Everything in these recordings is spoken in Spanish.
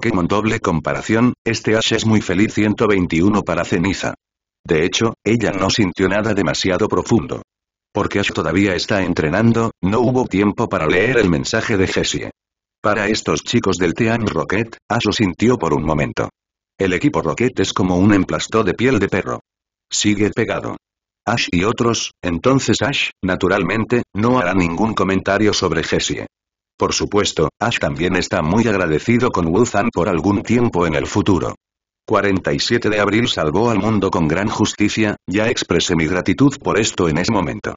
con doble comparación, este Ash es muy feliz 121 para ceniza. De hecho, ella no sintió nada demasiado profundo. Porque Ash todavía está entrenando, no hubo tiempo para leer el mensaje de Jessie. Para estos chicos del Team Rocket, Ash lo sintió por un momento. El equipo Rocket es como un emplasto de piel de perro. Sigue pegado. Ash y otros, entonces Ash, naturalmente, no hará ningún comentario sobre Jessie. Por supuesto, Ash también está muy agradecido con wu por algún tiempo en el futuro. 47 de abril salvó al mundo con gran justicia, ya expresé mi gratitud por esto en ese momento.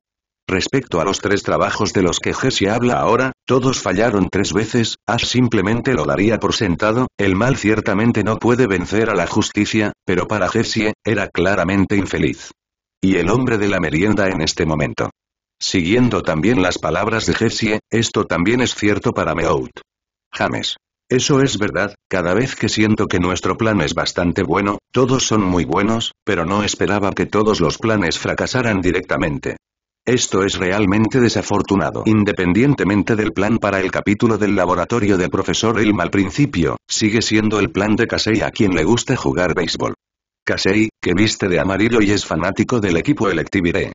Respecto a los tres trabajos de los que Jesse habla ahora, todos fallaron tres veces, Ash simplemente lo daría por sentado, el mal ciertamente no puede vencer a la justicia, pero para Jesse, era claramente infeliz. Y el hombre de la merienda en este momento. Siguiendo también las palabras de Jessie, esto también es cierto para Meout. James. Eso es verdad, cada vez que siento que nuestro plan es bastante bueno, todos son muy buenos, pero no esperaba que todos los planes fracasaran directamente. Esto es realmente desafortunado. Independientemente del plan para el capítulo del laboratorio del profesor Elma al principio, sigue siendo el plan de Casey a quien le gusta jugar béisbol. Casey, que viste de amarillo y es fanático del equipo Electivire.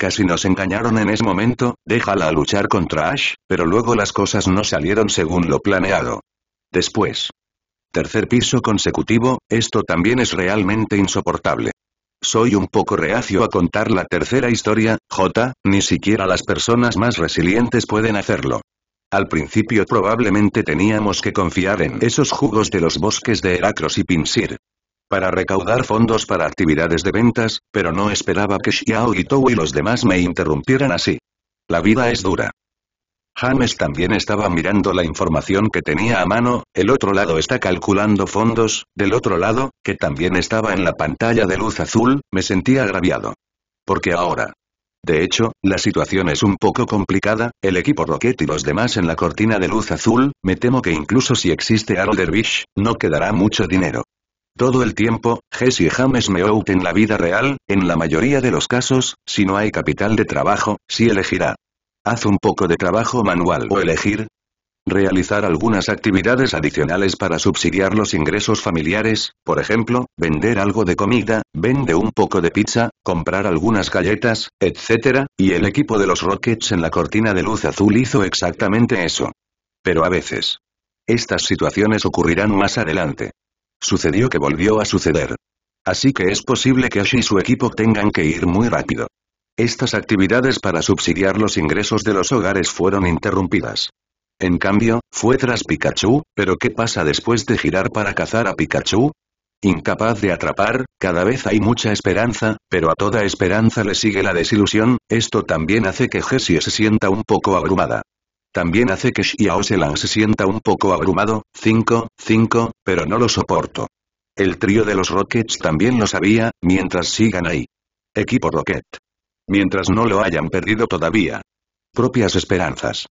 Casi nos engañaron en ese momento, déjala luchar contra Ash, pero luego las cosas no salieron según lo planeado. Después. Tercer piso consecutivo, esto también es realmente insoportable. Soy un poco reacio a contar la tercera historia, J, ni siquiera las personas más resilientes pueden hacerlo. Al principio probablemente teníamos que confiar en esos jugos de los bosques de Heracros y Pinsir, para recaudar fondos para actividades de ventas, pero no esperaba que Xiao y Tou y los demás me interrumpieran así. La vida es dura. James también estaba mirando la información que tenía a mano, el otro lado está calculando fondos, del otro lado, que también estaba en la pantalla de luz azul, me sentía agraviado. Porque ahora, de hecho, la situación es un poco complicada, el equipo Rocket y los demás en la cortina de luz azul, me temo que incluso si existe Harold Dervish, no quedará mucho dinero. Todo el tiempo, Jesse James out en la vida real, en la mayoría de los casos, si no hay capital de trabajo, si sí elegirá. Haz un poco de trabajo manual o elegir. Realizar algunas actividades adicionales para subsidiar los ingresos familiares, por ejemplo, vender algo de comida, vende un poco de pizza, comprar algunas galletas, etc., y el equipo de los Rockets en la cortina de luz azul hizo exactamente eso. Pero a veces. Estas situaciones ocurrirán más adelante. Sucedió que volvió a suceder. Así que es posible que Ash y su equipo tengan que ir muy rápido. Estas actividades para subsidiar los ingresos de los hogares fueron interrumpidas. En cambio, fue tras Pikachu, pero ¿qué pasa después de girar para cazar a Pikachu? Incapaz de atrapar, cada vez hay mucha esperanza, pero a toda esperanza le sigue la desilusión, esto también hace que Jessie se sienta un poco abrumada. También hace que Xiao se sienta un poco abrumado, 5, 5, pero no lo soporto. El trío de los Rockets también lo sabía, mientras sigan ahí. Equipo Rocket. Mientras no lo hayan perdido todavía. Propias esperanzas.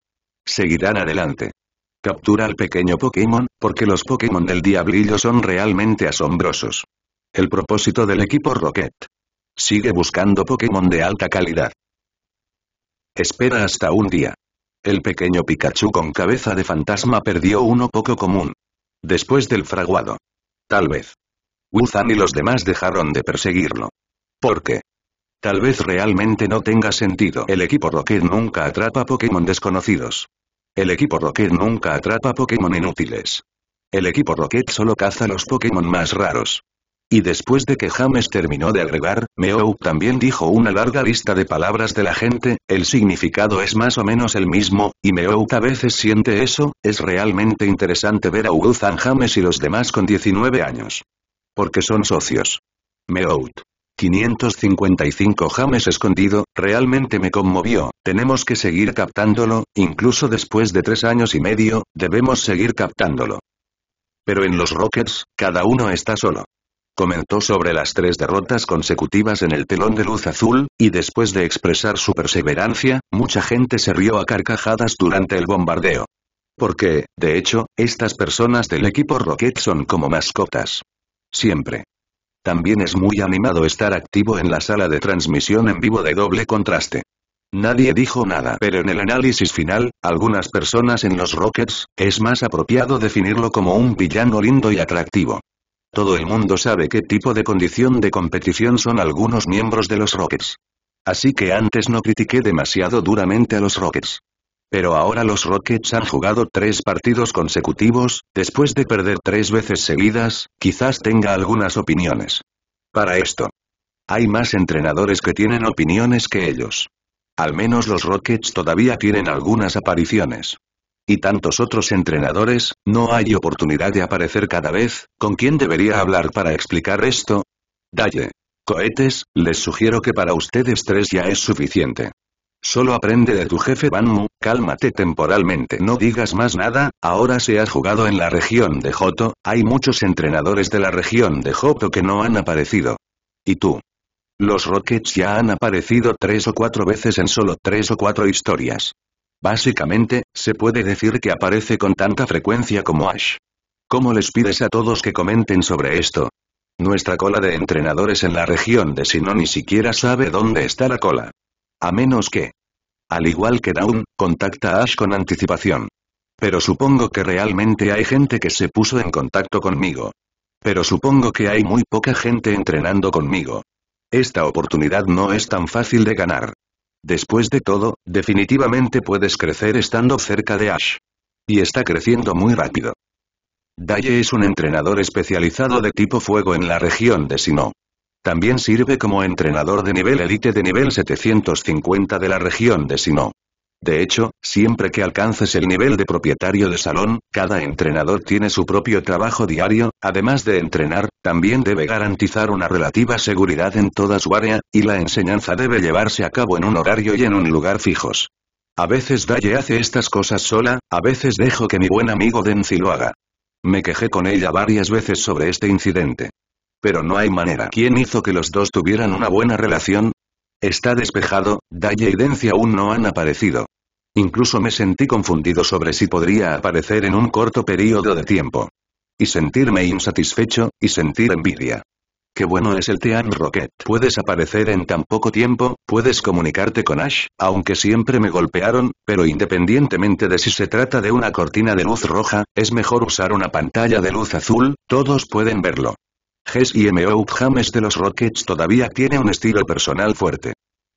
Seguirán adelante. Captura al pequeño Pokémon, porque los Pokémon del Diablillo son realmente asombrosos. El propósito del equipo Rocket. Sigue buscando Pokémon de alta calidad. Espera hasta un día. El pequeño Pikachu con cabeza de fantasma perdió uno poco común. Después del fraguado. Tal vez. Wuzan y los demás dejaron de perseguirlo. ¿Por qué? Tal vez realmente no tenga sentido. El equipo Rocket nunca atrapa Pokémon desconocidos. El equipo Rocket nunca atrapa Pokémon inútiles. El equipo Rocket solo caza los Pokémon más raros. Y después de que James terminó de agregar, Meow también dijo una larga lista de palabras de la gente, el significado es más o menos el mismo, y Meow a veces siente eso, es realmente interesante ver a Uguzan James y los demás con 19 años. Porque son socios. Meow. 555 James escondido, realmente me conmovió, tenemos que seguir captándolo, incluso después de tres años y medio, debemos seguir captándolo. Pero en los Rockets, cada uno está solo comentó sobre las tres derrotas consecutivas en el telón de luz azul, y después de expresar su perseverancia, mucha gente se rió a carcajadas durante el bombardeo. Porque, de hecho, estas personas del equipo Rocket son como mascotas. Siempre. También es muy animado estar activo en la sala de transmisión en vivo de doble contraste. Nadie dijo nada, pero en el análisis final, algunas personas en los Rockets, es más apropiado definirlo como un villano lindo y atractivo. Todo el mundo sabe qué tipo de condición de competición son algunos miembros de los Rockets. Así que antes no critiqué demasiado duramente a los Rockets. Pero ahora los Rockets han jugado tres partidos consecutivos, después de perder tres veces seguidas, quizás tenga algunas opiniones. Para esto. Hay más entrenadores que tienen opiniones que ellos. Al menos los Rockets todavía tienen algunas apariciones y tantos otros entrenadores, no hay oportunidad de aparecer cada vez, ¿con quién debería hablar para explicar esto? Dalle. Cohetes, les sugiero que para ustedes tres ya es suficiente. Solo aprende de tu jefe Banmu, cálmate temporalmente. No digas más nada, ahora se ha jugado en la región de Joto, hay muchos entrenadores de la región de Joto que no han aparecido. ¿Y tú? Los Rockets ya han aparecido tres o cuatro veces en solo tres o cuatro historias. Básicamente, se puede decir que aparece con tanta frecuencia como Ash. ¿Cómo les pides a todos que comenten sobre esto? Nuestra cola de entrenadores en la región de Sino ni siquiera sabe dónde está la cola. A menos que... Al igual que Dawn, contacta a Ash con anticipación. Pero supongo que realmente hay gente que se puso en contacto conmigo. Pero supongo que hay muy poca gente entrenando conmigo. Esta oportunidad no es tan fácil de ganar. Después de todo, definitivamente puedes crecer estando cerca de Ash. Y está creciendo muy rápido. Daye es un entrenador especializado de tipo fuego en la región de Sinnoh. También sirve como entrenador de nivel élite de nivel 750 de la región de Sinnoh. De hecho, siempre que alcances el nivel de propietario de salón, cada entrenador tiene su propio trabajo diario, además de entrenar, también debe garantizar una relativa seguridad en toda su área, y la enseñanza debe llevarse a cabo en un horario y en un lugar fijos. A veces Daye hace estas cosas sola, a veces dejo que mi buen amigo Denzi lo haga. Me quejé con ella varias veces sobre este incidente. Pero no hay manera. ¿Quién hizo que los dos tuvieran una buena relación? Está despejado, Daye y Denzi aún no han aparecido. Incluso me sentí confundido sobre si podría aparecer en un corto periodo de tiempo. Y sentirme insatisfecho, y sentir envidia. Qué bueno es el Tian Rocket. Puedes aparecer en tan poco tiempo, puedes comunicarte con Ash, aunque siempre me golpearon, pero independientemente de si se trata de una cortina de luz roja, es mejor usar una pantalla de luz azul, todos pueden verlo. Hess y James de los Rockets todavía tiene un estilo personal fuerte.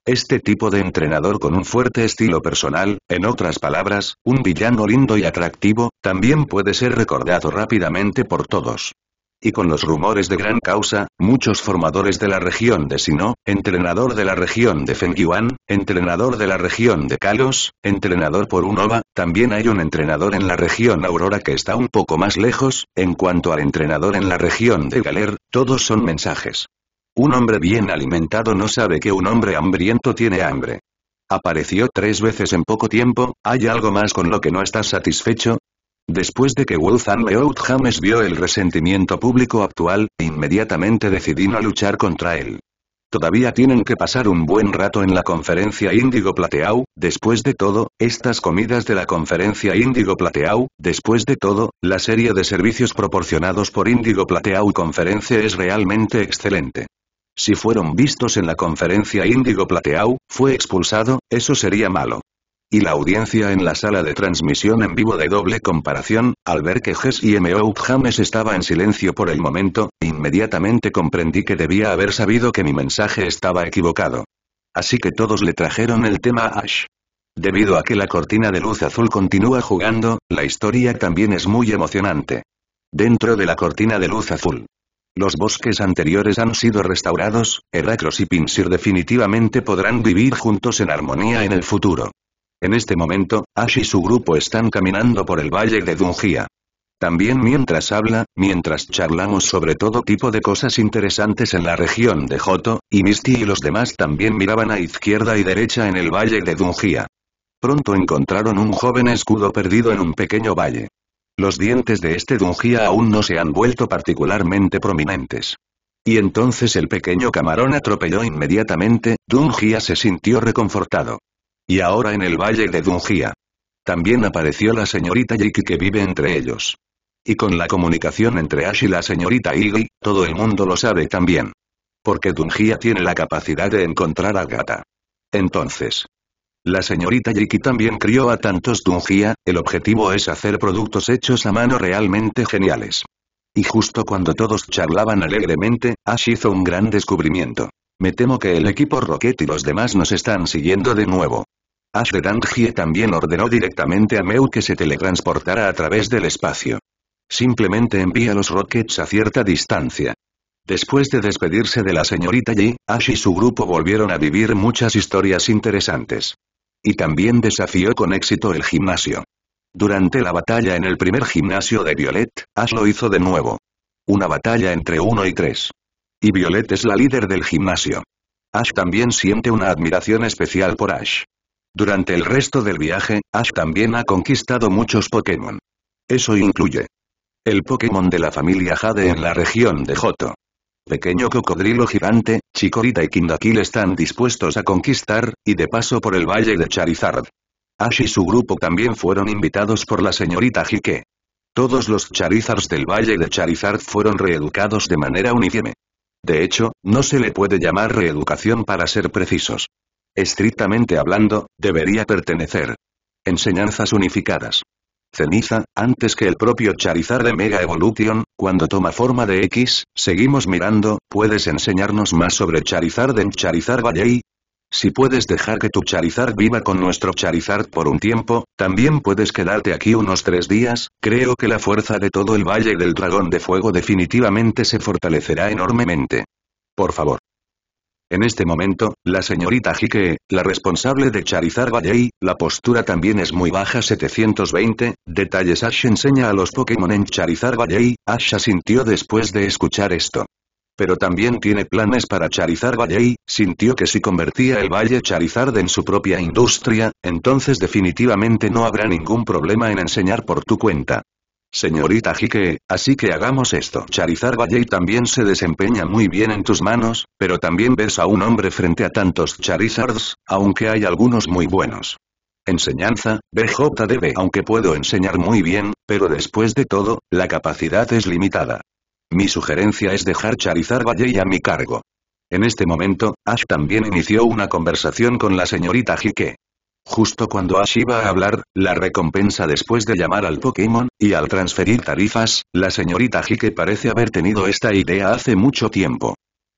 Este tipo de entrenador con un fuerte estilo personal, en otras palabras, un villano lindo y atractivo, también puede ser recordado rápidamente por todos. Y con los rumores de gran causa, muchos formadores de la región de Sino, entrenador de la región de Fengyuan, entrenador de la región de Kalos, entrenador por Unova, también hay un entrenador en la región Aurora que está un poco más lejos, en cuanto al entrenador en la región de Galer, todos son mensajes. Un hombre bien alimentado no sabe que un hombre hambriento tiene hambre. Apareció tres veces en poco tiempo, ¿hay algo más con lo que no estás satisfecho? Después de que Wolfgang Leout James vio el resentimiento público actual, inmediatamente decidí no luchar contra él. Todavía tienen que pasar un buen rato en la conferencia Índigo Plateau, después de todo, estas comidas de la conferencia Índigo Plateau, después de todo, la serie de servicios proporcionados por Índigo Plateau Conferencia es realmente excelente. Si fueron vistos en la conferencia Índigo Plateau, fue expulsado, eso sería malo. Y la audiencia en la sala de transmisión en vivo de doble comparación, al ver que Hess y M.O. James estaba en silencio por el momento, inmediatamente comprendí que debía haber sabido que mi mensaje estaba equivocado. Así que todos le trajeron el tema a Ash. Debido a que la cortina de luz azul continúa jugando, la historia también es muy emocionante. Dentro de la cortina de luz azul, los bosques anteriores han sido restaurados, Heracross y Pinsir definitivamente podrán vivir juntos en armonía en el futuro. En este momento, Ash y su grupo están caminando por el valle de Dungia. También mientras habla, mientras charlamos sobre todo tipo de cosas interesantes en la región de Joto, y Misty y los demás también miraban a izquierda y derecha en el valle de Dungia. Pronto encontraron un joven escudo perdido en un pequeño valle. Los dientes de este Dungia aún no se han vuelto particularmente prominentes. Y entonces el pequeño camarón atropelló inmediatamente, Dungia se sintió reconfortado. Y ahora en el valle de Dungia. También apareció la señorita Yiki que vive entre ellos. Y con la comunicación entre Ash y la señorita Iggy, todo el mundo lo sabe también. Porque Dungia tiene la capacidad de encontrar a Gata. Entonces, la señorita Yiki también crió a tantos Tungia, el objetivo es hacer productos hechos a mano realmente geniales. Y justo cuando todos charlaban alegremente, Ash hizo un gran descubrimiento. Me temo que el equipo Rocket y los demás nos están siguiendo de nuevo. Ash de Dangie también ordenó directamente a Meu que se teletransportara a través del espacio. Simplemente envía los Rockets a cierta distancia. Después de despedirse de la señorita Yi, Ash y su grupo volvieron a vivir muchas historias interesantes y también desafió con éxito el gimnasio. Durante la batalla en el primer gimnasio de Violet, Ash lo hizo de nuevo. Una batalla entre uno y tres. Y Violet es la líder del gimnasio. Ash también siente una admiración especial por Ash. Durante el resto del viaje, Ash también ha conquistado muchos Pokémon. Eso incluye el Pokémon de la familia Jade en la región de Joto pequeño cocodrilo gigante, Chikorita y Kindakil están dispuestos a conquistar, y de paso por el valle de Charizard. Ash y su grupo también fueron invitados por la señorita Jike. Todos los Charizards del valle de Charizard fueron reeducados de manera uniforme. De hecho, no se le puede llamar reeducación para ser precisos. Estrictamente hablando, debería pertenecer. Enseñanzas unificadas ceniza, antes que el propio Charizard de Mega Evolution, cuando toma forma de X, seguimos mirando, ¿puedes enseñarnos más sobre Charizard en Charizard Valley? Si puedes dejar que tu Charizard viva con nuestro Charizard por un tiempo, también puedes quedarte aquí unos tres días, creo que la fuerza de todo el Valle del Dragón de Fuego definitivamente se fortalecerá enormemente. Por favor, en este momento, la señorita Jike, la responsable de Charizard Valley, la postura también es muy baja 720, detalles Ash enseña a los Pokémon en Charizard Valley, Ash sintió después de escuchar esto. Pero también tiene planes para Charizard Valley, sintió que si convertía el Valle Charizard en su propia industria, entonces definitivamente no habrá ningún problema en enseñar por tu cuenta. Señorita Jique, así que hagamos esto. Charizard Valley también se desempeña muy bien en tus manos, pero también ves a un hombre frente a tantos Charizards, aunque hay algunos muy buenos. Enseñanza, BJDB Aunque puedo enseñar muy bien, pero después de todo, la capacidad es limitada. Mi sugerencia es dejar Charizard Valley a mi cargo. En este momento, Ash también inició una conversación con la señorita Jique. Justo cuando Ash iba a hablar, la recompensa después de llamar al Pokémon, y al transferir tarifas, la señorita Hike parece haber tenido esta idea hace mucho tiempo.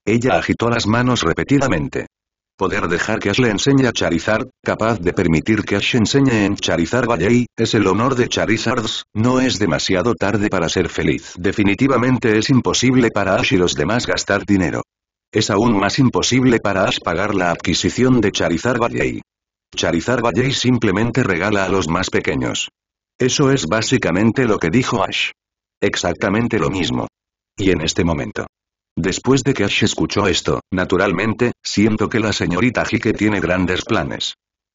Ella agitó las manos repetidamente. Poder dejar que Ash le enseñe a Charizard, capaz de permitir que Ash enseñe en Charizard Valley, es el honor de Charizards, no es demasiado tarde para ser feliz. Definitivamente es imposible para Ash y los demás gastar dinero. Es aún más imposible para Ash pagar la adquisición de Charizard Valley. Charizard Valley simplemente regala a los más pequeños. Eso es básicamente lo que dijo Ash. Exactamente lo mismo. Y en este momento. Después de que Ash escuchó esto, naturalmente, siento que la señorita Hike tiene grandes planes.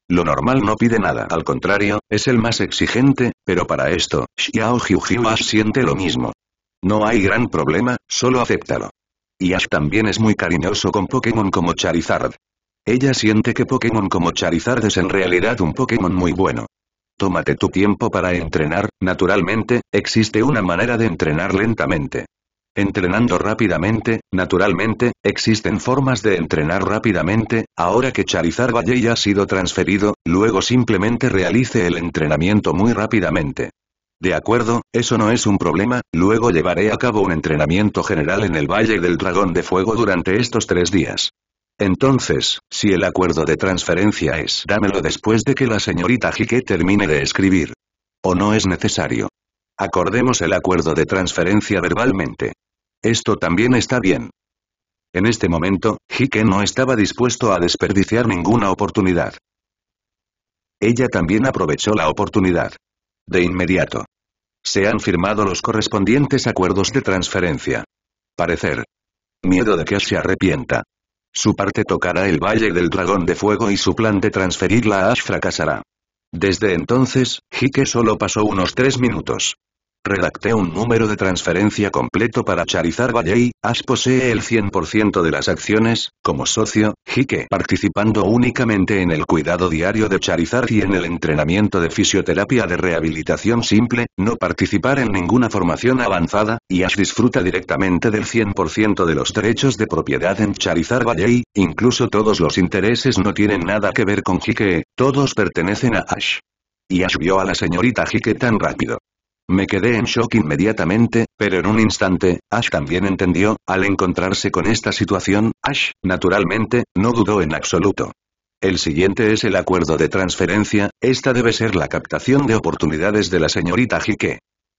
Lo normal no pide nada, al contrario, es el más exigente, pero para esto, Xiao Jiu Ash siente lo mismo. No hay gran problema, solo acéptalo. Y Ash también es muy cariñoso con Pokémon como Charizard. Ella siente que Pokémon como Charizard es en realidad un Pokémon muy bueno. Tómate tu tiempo para entrenar, naturalmente, existe una manera de entrenar lentamente. Entrenando rápidamente, naturalmente, existen formas de entrenar rápidamente, ahora que Charizard Valley ha sido transferido, luego simplemente realice el entrenamiento muy rápidamente. De acuerdo, eso no es un problema, luego llevaré a cabo un entrenamiento general en el Valle del Dragón de Fuego durante estos tres días. Entonces, si el acuerdo de transferencia es dámelo después de que la señorita Jique termine de escribir. O no es necesario. Acordemos el acuerdo de transferencia verbalmente. Esto también está bien. En este momento, Jique no estaba dispuesto a desperdiciar ninguna oportunidad. Ella también aprovechó la oportunidad. De inmediato. Se han firmado los correspondientes acuerdos de transferencia. Parecer. Miedo de que se arrepienta. Su parte tocará el Valle del Dragón de Fuego y su plan de transferirla a Ash fracasará. Desde entonces, Hike solo pasó unos tres minutos. Redacté un número de transferencia completo para Charizard Valley, Ash posee el 100% de las acciones, como socio, Jike participando únicamente en el cuidado diario de Charizard y en el entrenamiento de fisioterapia de rehabilitación simple, no participar en ninguna formación avanzada, y Ash disfruta directamente del 100% de los derechos de propiedad en Charizard Valley, incluso todos los intereses no tienen nada que ver con Jike, todos pertenecen a Ash. Y Ash vio a la señorita Jike tan rápido. Me quedé en shock inmediatamente, pero en un instante, Ash también entendió, al encontrarse con esta situación, Ash, naturalmente, no dudó en absoluto. El siguiente es el acuerdo de transferencia, esta debe ser la captación de oportunidades de la señorita que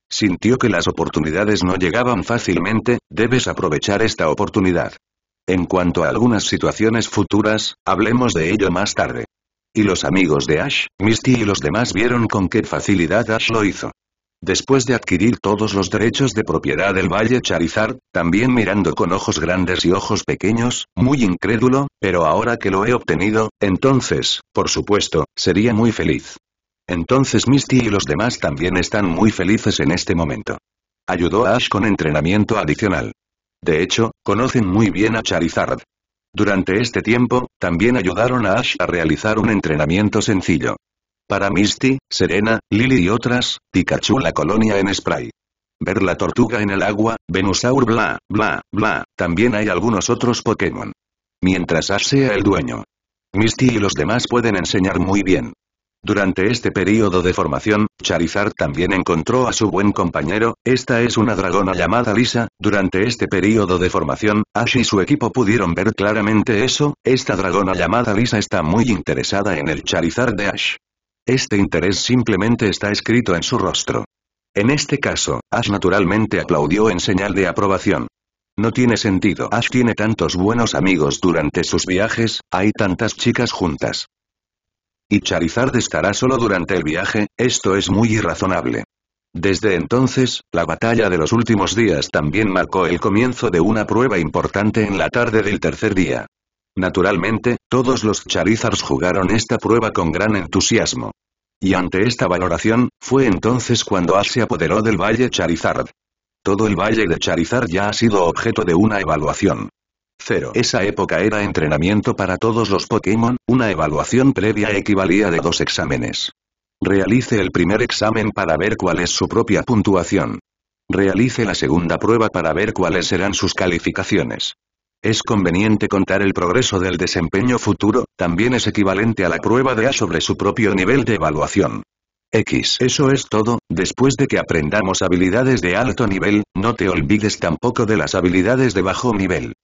Sintió que las oportunidades no llegaban fácilmente, debes aprovechar esta oportunidad. En cuanto a algunas situaciones futuras, hablemos de ello más tarde. Y los amigos de Ash, Misty y los demás vieron con qué facilidad Ash lo hizo después de adquirir todos los derechos de propiedad del Valle Charizard, también mirando con ojos grandes y ojos pequeños, muy incrédulo, pero ahora que lo he obtenido, entonces, por supuesto, sería muy feliz. Entonces Misty y los demás también están muy felices en este momento. Ayudó a Ash con entrenamiento adicional. De hecho, conocen muy bien a Charizard. Durante este tiempo, también ayudaron a Ash a realizar un entrenamiento sencillo. Para Misty, Serena, Lily y otras, Pikachu la colonia en spray. Ver la tortuga en el agua, Venusaur bla, bla, bla, también hay algunos otros Pokémon. Mientras Ash sea el dueño. Misty y los demás pueden enseñar muy bien. Durante este periodo de formación, Charizard también encontró a su buen compañero, esta es una dragona llamada Lisa, durante este periodo de formación, Ash y su equipo pudieron ver claramente eso, esta dragona llamada Lisa está muy interesada en el Charizard de Ash. Este interés simplemente está escrito en su rostro. En este caso, Ash naturalmente aplaudió en señal de aprobación. No tiene sentido. Ash tiene tantos buenos amigos durante sus viajes, hay tantas chicas juntas. Y Charizard estará solo durante el viaje, esto es muy irrazonable. Desde entonces, la batalla de los últimos días también marcó el comienzo de una prueba importante en la tarde del tercer día. Naturalmente, todos los Charizards jugaron esta prueba con gran entusiasmo. Y ante esta valoración, fue entonces cuando Ash se apoderó del Valle Charizard. Todo el Valle de Charizard ya ha sido objeto de una evaluación. Cero. Esa época era entrenamiento para todos los Pokémon, una evaluación previa equivalía de dos exámenes. Realice el primer examen para ver cuál es su propia puntuación. Realice la segunda prueba para ver cuáles serán sus calificaciones. Es conveniente contar el progreso del desempeño futuro, también es equivalente a la prueba de A sobre su propio nivel de evaluación. X. Eso es todo, después de que aprendamos habilidades de alto nivel, no te olvides tampoco de las habilidades de bajo nivel.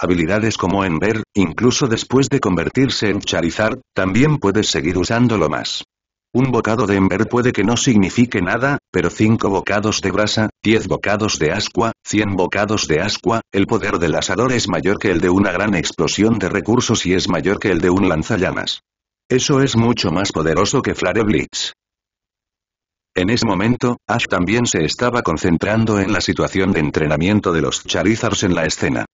Habilidades como Ember, incluso después de convertirse en Charizard, también puedes seguir usándolo más. Un bocado de Ember puede que no signifique nada, pero cinco bocados de brasa, 10 bocados de ascua, 100 bocados de ascua, el poder del asador es mayor que el de una gran explosión de recursos y es mayor que el de un lanzallamas. Eso es mucho más poderoso que Flare Blitz. En ese momento, Ash también se estaba concentrando en la situación de entrenamiento de los Charizards en la escena.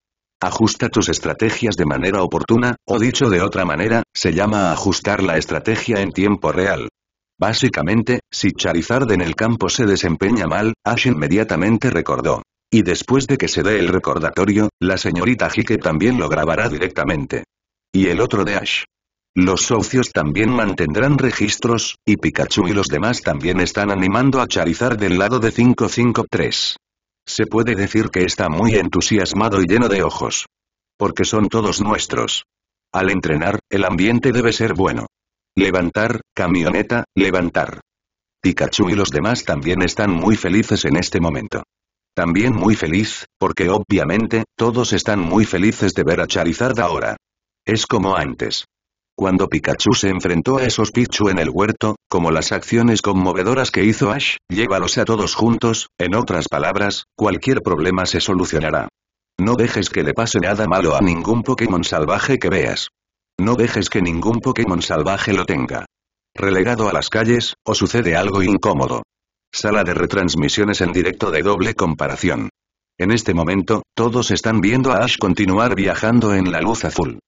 Ajusta tus estrategias de manera oportuna, o dicho de otra manera, se llama ajustar la estrategia en tiempo real. Básicamente, si Charizard en el campo se desempeña mal, Ash inmediatamente recordó. Y después de que se dé el recordatorio, la señorita Hike también lo grabará directamente. Y el otro de Ash. Los socios también mantendrán registros, y Pikachu y los demás también están animando a Charizard del lado de 553. Se puede decir que está muy entusiasmado y lleno de ojos. Porque son todos nuestros. Al entrenar, el ambiente debe ser bueno. Levantar, camioneta, levantar. Pikachu y los demás también están muy felices en este momento. También muy feliz, porque obviamente, todos están muy felices de ver a Charizard ahora. Es como antes. Cuando Pikachu se enfrentó a esos Pichu en el huerto, como las acciones conmovedoras que hizo Ash, llévalos a todos juntos, en otras palabras, cualquier problema se solucionará. No dejes que le pase nada malo a ningún Pokémon salvaje que veas. No dejes que ningún Pokémon salvaje lo tenga. Relegado a las calles, o sucede algo incómodo. Sala de retransmisiones en directo de doble comparación. En este momento, todos están viendo a Ash continuar viajando en la luz azul.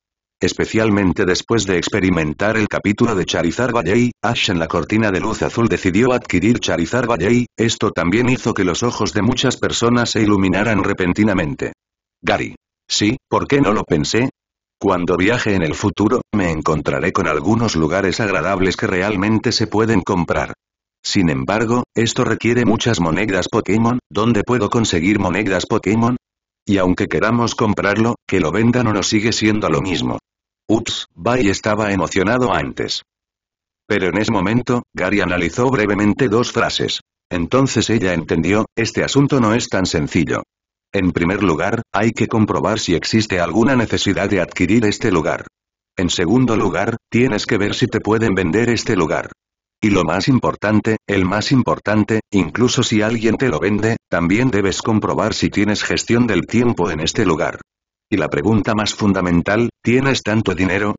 Especialmente después de experimentar el capítulo de Charizard Valley, Ash en la cortina de luz azul decidió adquirir Charizard Valley, esto también hizo que los ojos de muchas personas se iluminaran repentinamente. Gary. Sí, ¿por qué no lo pensé? Cuando viaje en el futuro, me encontraré con algunos lugares agradables que realmente se pueden comprar. Sin embargo, esto requiere muchas monedas Pokémon, ¿dónde puedo conseguir monedas Pokémon? Y aunque queramos comprarlo, que lo vendan o no sigue siendo lo mismo. Ups, Bai estaba emocionado antes. Pero en ese momento, Gary analizó brevemente dos frases. Entonces ella entendió, este asunto no es tan sencillo. En primer lugar, hay que comprobar si existe alguna necesidad de adquirir este lugar. En segundo lugar, tienes que ver si te pueden vender este lugar. Y lo más importante, el más importante, incluso si alguien te lo vende, también debes comprobar si tienes gestión del tiempo en este lugar. Y la pregunta más fundamental, ¿tienes tanto dinero?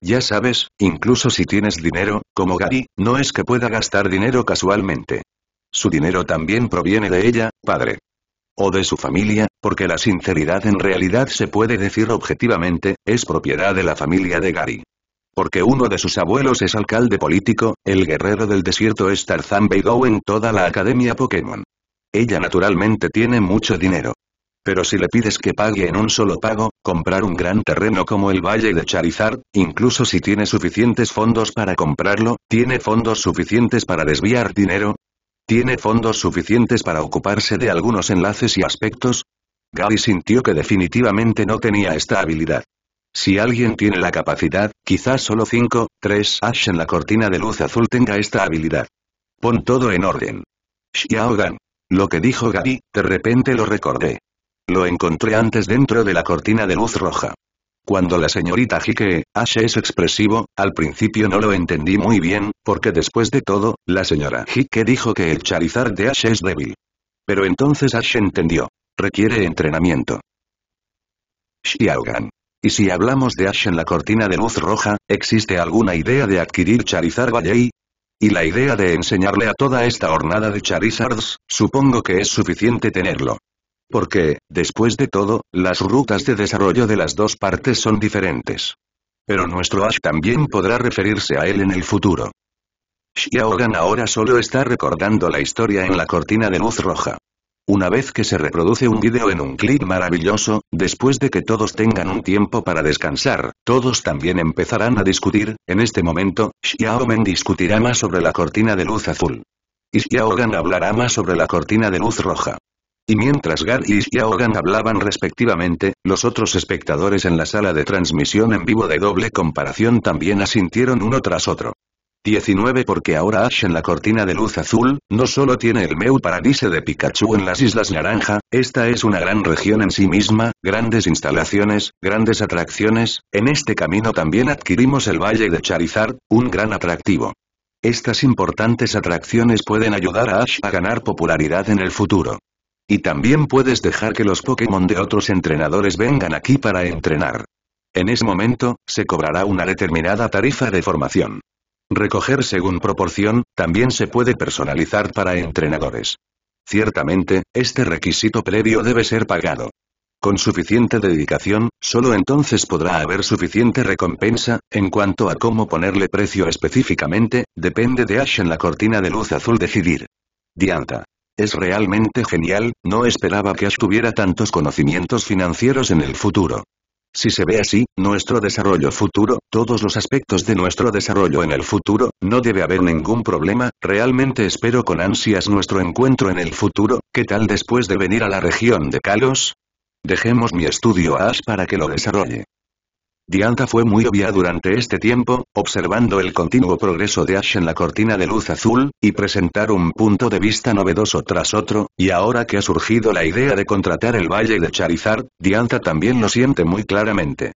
Ya sabes, incluso si tienes dinero, como Gary, no es que pueda gastar dinero casualmente. Su dinero también proviene de ella, padre o de su familia, porque la sinceridad en realidad se puede decir objetivamente, es propiedad de la familia de Gary. Porque uno de sus abuelos es alcalde político, el guerrero del desierto es Tarzan Beidou en toda la academia Pokémon. Ella naturalmente tiene mucho dinero. Pero si le pides que pague en un solo pago, comprar un gran terreno como el Valle de Charizard, incluso si tiene suficientes fondos para comprarlo, tiene fondos suficientes para desviar dinero, ¿Tiene fondos suficientes para ocuparse de algunos enlaces y aspectos? Gary sintió que definitivamente no tenía esta habilidad. Si alguien tiene la capacidad, quizás solo 5, 3 Ash en la cortina de luz azul tenga esta habilidad. Pon todo en orden. Gan. Lo que dijo Gary, de repente lo recordé. Lo encontré antes dentro de la cortina de luz roja. Cuando la señorita Hike, Ash es expresivo, al principio no lo entendí muy bien, porque después de todo, la señora Hike dijo que el Charizard de Ash es débil. Pero entonces Ash entendió. Requiere entrenamiento. Xiaogan. Y si hablamos de Ash en la cortina de luz roja, ¿existe alguna idea de adquirir Charizard Valley? Y la idea de enseñarle a toda esta hornada de Charizards, supongo que es suficiente tenerlo. Porque, después de todo, las rutas de desarrollo de las dos partes son diferentes. Pero nuestro Ash también podrá referirse a él en el futuro. Xiaogan ahora solo está recordando la historia en la cortina de luz roja. Una vez que se reproduce un vídeo en un clip maravilloso, después de que todos tengan un tiempo para descansar, todos también empezarán a discutir, en este momento, Xiaomen discutirá más sobre la cortina de luz azul. Y Xiaogan hablará más sobre la cortina de luz roja. Y mientras Gar y Hogan hablaban respectivamente, los otros espectadores en la sala de transmisión en vivo de doble comparación también asintieron uno tras otro. 19 Porque ahora Ash en la cortina de luz azul, no solo tiene el Meu Paradise de Pikachu en las Islas Naranja, esta es una gran región en sí misma, grandes instalaciones, grandes atracciones, en este camino también adquirimos el Valle de Charizard, un gran atractivo. Estas importantes atracciones pueden ayudar a Ash a ganar popularidad en el futuro. Y también puedes dejar que los Pokémon de otros entrenadores vengan aquí para entrenar. En ese momento, se cobrará una determinada tarifa de formación. Recoger según proporción, también se puede personalizar para entrenadores. Ciertamente, este requisito previo debe ser pagado. Con suficiente dedicación, solo entonces podrá haber suficiente recompensa, en cuanto a cómo ponerle precio específicamente, depende de Ash en la cortina de luz azul decidir. Dianta. Es realmente genial, no esperaba que tuviera tantos conocimientos financieros en el futuro. Si se ve así, nuestro desarrollo futuro, todos los aspectos de nuestro desarrollo en el futuro, no debe haber ningún problema, realmente espero con ansias nuestro encuentro en el futuro, ¿qué tal después de venir a la región de Kalos? Dejemos mi estudio a Ash para que lo desarrolle. Diantha fue muy obvia durante este tiempo, observando el continuo progreso de Ash en la cortina de luz azul, y presentar un punto de vista novedoso tras otro, y ahora que ha surgido la idea de contratar el Valle de Charizard, Diantha también lo siente muy claramente.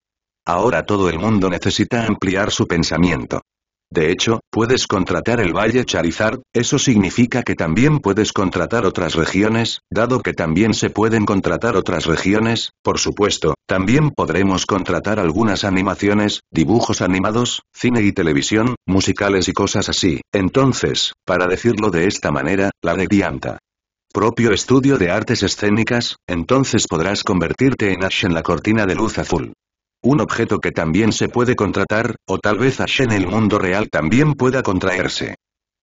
Ahora todo el mundo necesita ampliar su pensamiento. De hecho, puedes contratar el Valle Charizard, eso significa que también puedes contratar otras regiones, dado que también se pueden contratar otras regiones, por supuesto, también podremos contratar algunas animaciones, dibujos animados, cine y televisión, musicales y cosas así. Entonces, para decirlo de esta manera, la de Dianta propio estudio de artes escénicas, entonces podrás convertirte en Ash en la cortina de luz azul. Un objeto que también se puede contratar, o tal vez Ash en el mundo real también pueda contraerse.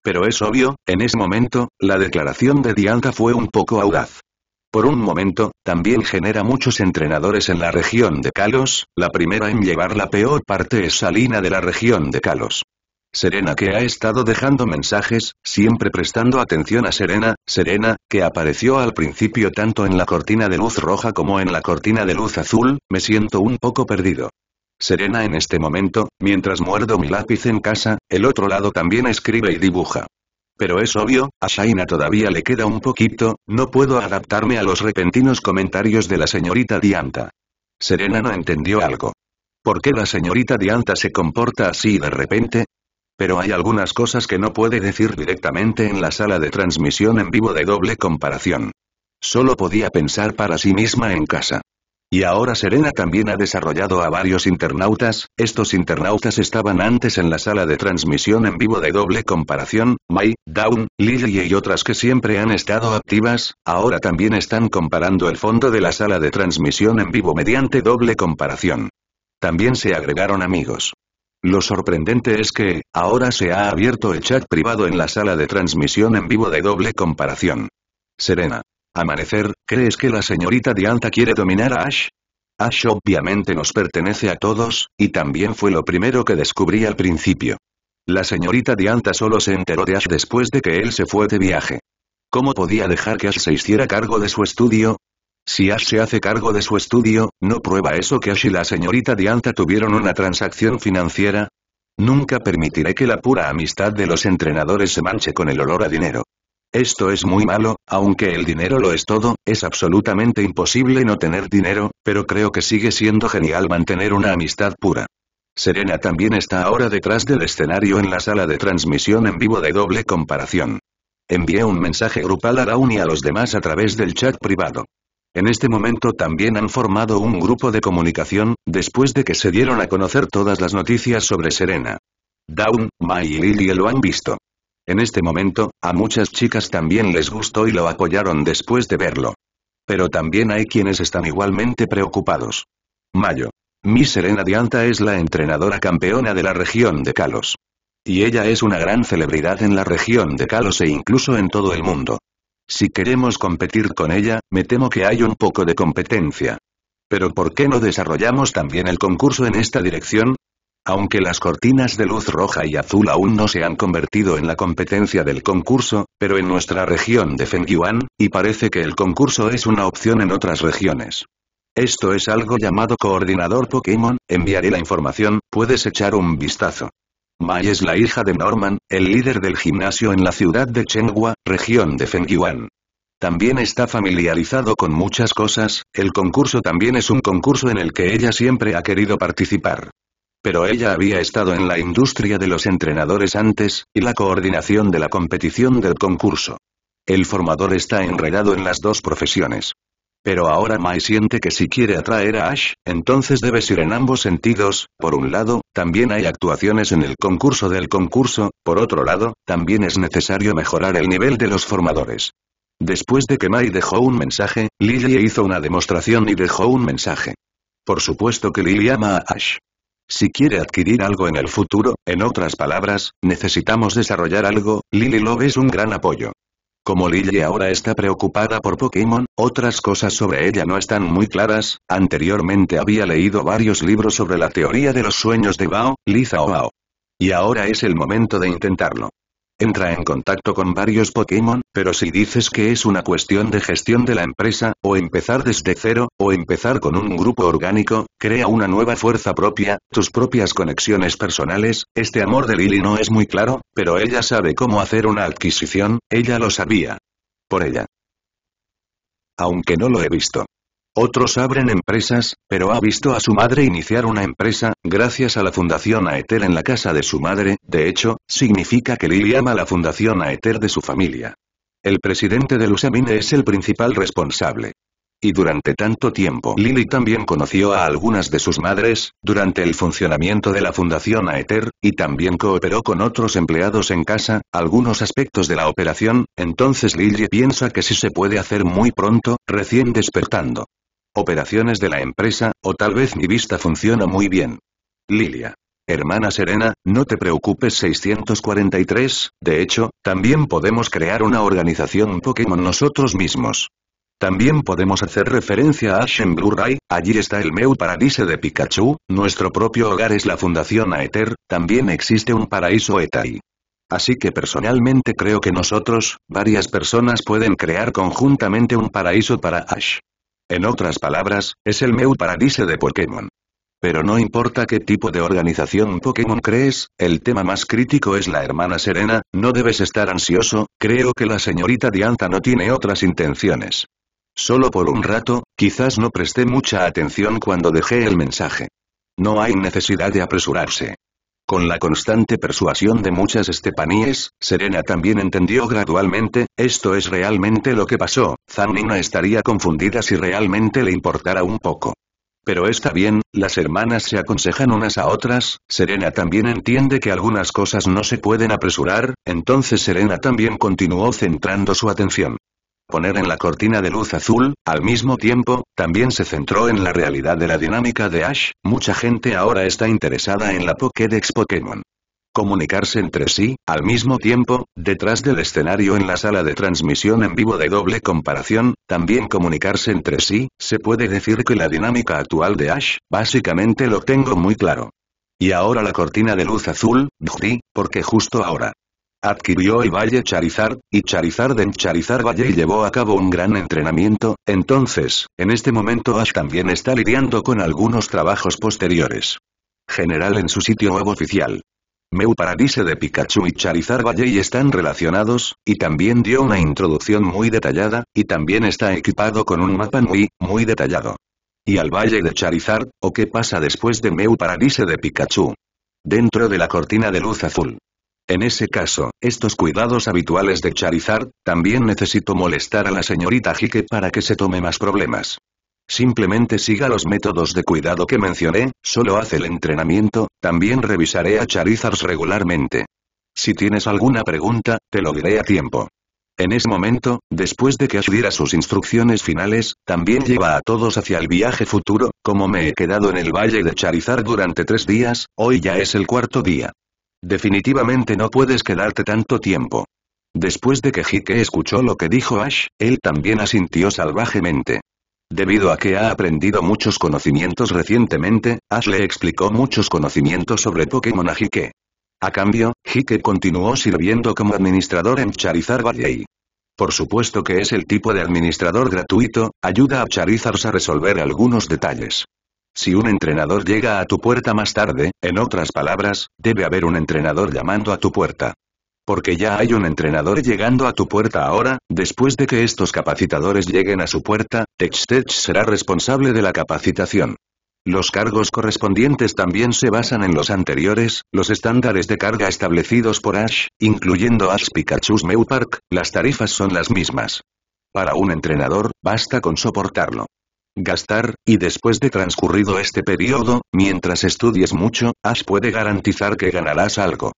Pero es obvio, en ese momento, la declaración de Diantha fue un poco audaz. Por un momento, también genera muchos entrenadores en la región de Kalos, la primera en llevar la peor parte es Salina de la región de Kalos. Serena que ha estado dejando mensajes, siempre prestando atención a Serena, Serena, que apareció al principio tanto en la cortina de luz roja como en la cortina de luz azul, me siento un poco perdido. Serena en este momento, mientras muerdo mi lápiz en casa, el otro lado también escribe y dibuja. Pero es obvio, a Shaina todavía le queda un poquito, no puedo adaptarme a los repentinos comentarios de la señorita Dianta. Serena no entendió algo. ¿Por qué la señorita Dianta se comporta así de repente? pero hay algunas cosas que no puede decir directamente en la sala de transmisión en vivo de doble comparación. Solo podía pensar para sí misma en casa. Y ahora Serena también ha desarrollado a varios internautas, estos internautas estaban antes en la sala de transmisión en vivo de doble comparación, Mai, Down, Lily y otras que siempre han estado activas, ahora también están comparando el fondo de la sala de transmisión en vivo mediante doble comparación. También se agregaron amigos. Lo sorprendente es que, ahora se ha abierto el chat privado en la sala de transmisión en vivo de doble comparación. Serena. Amanecer, ¿crees que la señorita Dianta quiere dominar a Ash? Ash obviamente nos pertenece a todos, y también fue lo primero que descubrí al principio. La señorita Dianta solo se enteró de Ash después de que él se fue de viaje. ¿Cómo podía dejar que Ash se hiciera cargo de su estudio? Si Ash se hace cargo de su estudio, ¿no prueba eso que Ash y la señorita Dianta tuvieron una transacción financiera? Nunca permitiré que la pura amistad de los entrenadores se manche con el olor a dinero. Esto es muy malo, aunque el dinero lo es todo, es absolutamente imposible no tener dinero, pero creo que sigue siendo genial mantener una amistad pura. Serena también está ahora detrás del escenario en la sala de transmisión en vivo de doble comparación. Envié un mensaje grupal a Raúl y a los demás a través del chat privado. En este momento también han formado un grupo de comunicación, después de que se dieron a conocer todas las noticias sobre Serena. Dawn, Mai y Lilia lo han visto. En este momento, a muchas chicas también les gustó y lo apoyaron después de verlo. Pero también hay quienes están igualmente preocupados. Mayo. Mi Serena Dianta es la entrenadora campeona de la región de Kalos. Y ella es una gran celebridad en la región de Kalos e incluso en todo el mundo. Si queremos competir con ella, me temo que hay un poco de competencia. Pero ¿por qué no desarrollamos también el concurso en esta dirección? Aunque las cortinas de luz roja y azul aún no se han convertido en la competencia del concurso, pero en nuestra región de Fengyuan, y parece que el concurso es una opción en otras regiones. Esto es algo llamado coordinador Pokémon, enviaré la información, puedes echar un vistazo. Mai es la hija de Norman, el líder del gimnasio en la ciudad de Chenghua, región de Fengyuan. También está familiarizado con muchas cosas, el concurso también es un concurso en el que ella siempre ha querido participar. Pero ella había estado en la industria de los entrenadores antes, y la coordinación de la competición del concurso. El formador está enredado en las dos profesiones. Pero ahora Mai siente que si quiere atraer a Ash, entonces debes ir en ambos sentidos, por un lado, también hay actuaciones en el concurso del concurso, por otro lado, también es necesario mejorar el nivel de los formadores. Después de que Mai dejó un mensaje, Lily hizo una demostración y dejó un mensaje. Por supuesto que Lily ama a Ash. Si quiere adquirir algo en el futuro, en otras palabras, necesitamos desarrollar algo, Lily Love es un gran apoyo. Como Lily ahora está preocupada por Pokémon, otras cosas sobre ella no están muy claras, anteriormente había leído varios libros sobre la teoría de los sueños de Bao, Liza o Bao. Y ahora es el momento de intentarlo entra en contacto con varios Pokémon, pero si dices que es una cuestión de gestión de la empresa, o empezar desde cero, o empezar con un grupo orgánico, crea una nueva fuerza propia, tus propias conexiones personales, este amor de Lily no es muy claro, pero ella sabe cómo hacer una adquisición, ella lo sabía. Por ella. Aunque no lo he visto. Otros abren empresas, pero ha visto a su madre iniciar una empresa, gracias a la Fundación Aether en la casa de su madre, de hecho, significa que Lily ama la Fundación Aether de su familia. El presidente de Lusamine es el principal responsable. Y durante tanto tiempo Lily también conoció a algunas de sus madres, durante el funcionamiento de la Fundación Aether, y también cooperó con otros empleados en casa, algunos aspectos de la operación, entonces Lily piensa que sí se puede hacer muy pronto, recién despertando operaciones de la empresa, o tal vez mi vista funciona muy bien. Lilia. Hermana Serena, no te preocupes 643, de hecho, también podemos crear una organización Pokémon nosotros mismos. También podemos hacer referencia a Ash en Blu-ray, allí está el meu Paradise de Pikachu, nuestro propio hogar es la Fundación Aether, también existe un paraíso Etai. Así que personalmente creo que nosotros, varias personas pueden crear conjuntamente un paraíso para Ash. En otras palabras, es el meu paraíso de Pokémon. Pero no importa qué tipo de organización Pokémon crees, el tema más crítico es la hermana Serena, no debes estar ansioso, creo que la señorita Dianta no tiene otras intenciones. Solo por un rato, quizás no presté mucha atención cuando dejé el mensaje. No hay necesidad de apresurarse. Con la constante persuasión de muchas estepaníes, Serena también entendió gradualmente, esto es realmente lo que pasó, Zanina estaría confundida si realmente le importara un poco. Pero está bien, las hermanas se aconsejan unas a otras, Serena también entiende que algunas cosas no se pueden apresurar, entonces Serena también continuó centrando su atención poner en la cortina de luz azul, al mismo tiempo, también se centró en la realidad de la dinámica de Ash, mucha gente ahora está interesada en la Pokédex Pokémon. Comunicarse entre sí, al mismo tiempo, detrás del escenario en la sala de transmisión en vivo de doble comparación, también comunicarse entre sí, se puede decir que la dinámica actual de Ash, básicamente lo tengo muy claro. Y ahora la cortina de luz azul, porque justo ahora. Adquirió el Valle Charizard, y Charizard en Charizard Valle llevó a cabo un gran entrenamiento, entonces, en este momento Ash también está lidiando con algunos trabajos posteriores. General en su sitio web oficial. Meu Paradise de Pikachu y Charizard Valley están relacionados, y también dio una introducción muy detallada, y también está equipado con un mapa muy, muy detallado. ¿Y al Valle de Charizard, o qué pasa después de Meu Paradise de Pikachu? Dentro de la cortina de luz azul. En ese caso, estos cuidados habituales de Charizard, también necesito molestar a la señorita Jike para que se tome más problemas. Simplemente siga los métodos de cuidado que mencioné, solo hace el entrenamiento, también revisaré a Charizards regularmente. Si tienes alguna pregunta, te lo diré a tiempo. En ese momento, después de que Ash diera sus instrucciones finales, también lleva a todos hacia el viaje futuro, como me he quedado en el valle de Charizard durante tres días, hoy ya es el cuarto día. Definitivamente no puedes quedarte tanto tiempo. Después de que Hike escuchó lo que dijo Ash, él también asintió salvajemente. Debido a que ha aprendido muchos conocimientos recientemente, Ash le explicó muchos conocimientos sobre Pokémon a Hike. A cambio, Hike continuó sirviendo como administrador en Charizard Valley. Por supuesto que es el tipo de administrador gratuito, ayuda a Charizard a resolver algunos detalles. Si un entrenador llega a tu puerta más tarde, en otras palabras, debe haber un entrenador llamando a tu puerta. Porque ya hay un entrenador llegando a tu puerta ahora, después de que estos capacitadores lleguen a su puerta, TechTech será responsable de la capacitación. Los cargos correspondientes también se basan en los anteriores, los estándares de carga establecidos por Ash, incluyendo Ash Pikachu's Mewpark, las tarifas son las mismas. Para un entrenador, basta con soportarlo gastar, y después de transcurrido este periodo, mientras estudies mucho, Ash puede garantizar que ganarás algo.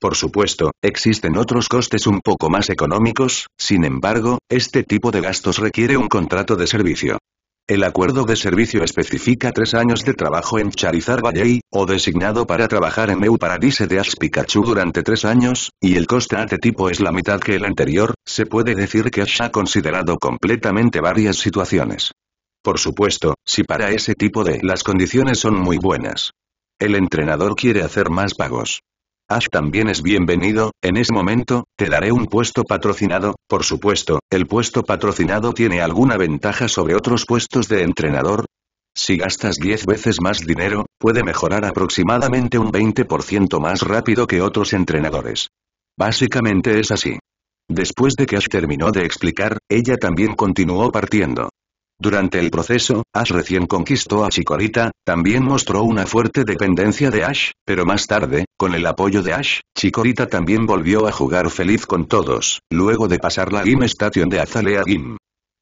Por supuesto, existen otros costes un poco más económicos, sin embargo, este tipo de gastos requiere un contrato de servicio. El acuerdo de servicio especifica tres años de trabajo en Charizard Valley, o designado para trabajar en EU Paradise de Ash Pikachu durante tres años, y el coste a tipo es la mitad que el anterior, se puede decir que Ash ha considerado completamente varias situaciones. Por supuesto, si para ese tipo de las condiciones son muy buenas. El entrenador quiere hacer más pagos. Ash también es bienvenido, en ese momento, te daré un puesto patrocinado, por supuesto, el puesto patrocinado tiene alguna ventaja sobre otros puestos de entrenador. Si gastas 10 veces más dinero, puede mejorar aproximadamente un 20% más rápido que otros entrenadores. Básicamente es así. Después de que Ash terminó de explicar, ella también continuó partiendo. Durante el proceso, Ash recién conquistó a Chikorita, también mostró una fuerte dependencia de Ash, pero más tarde, con el apoyo de Ash, Chikorita también volvió a jugar feliz con todos, luego de pasar la Game Station de Azalea Gim.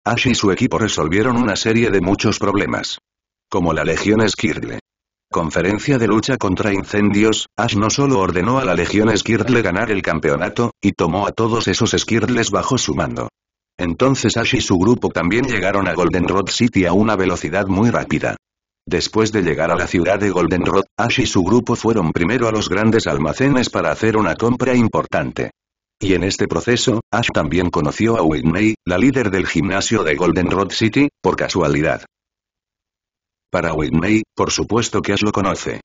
Ash y su equipo resolvieron una serie de muchos problemas. Como la Legión Skirtle. Conferencia de lucha contra incendios, Ash no solo ordenó a la Legión Skirtle ganar el campeonato, y tomó a todos esos Skirtles bajo su mando. Entonces Ash y su grupo también llegaron a Goldenrod City a una velocidad muy rápida. Después de llegar a la ciudad de Goldenrod, Ash y su grupo fueron primero a los grandes almacenes para hacer una compra importante. Y en este proceso, Ash también conoció a Whitney, la líder del gimnasio de Goldenrod City, por casualidad. Para Whitney, por supuesto que Ash lo conoce.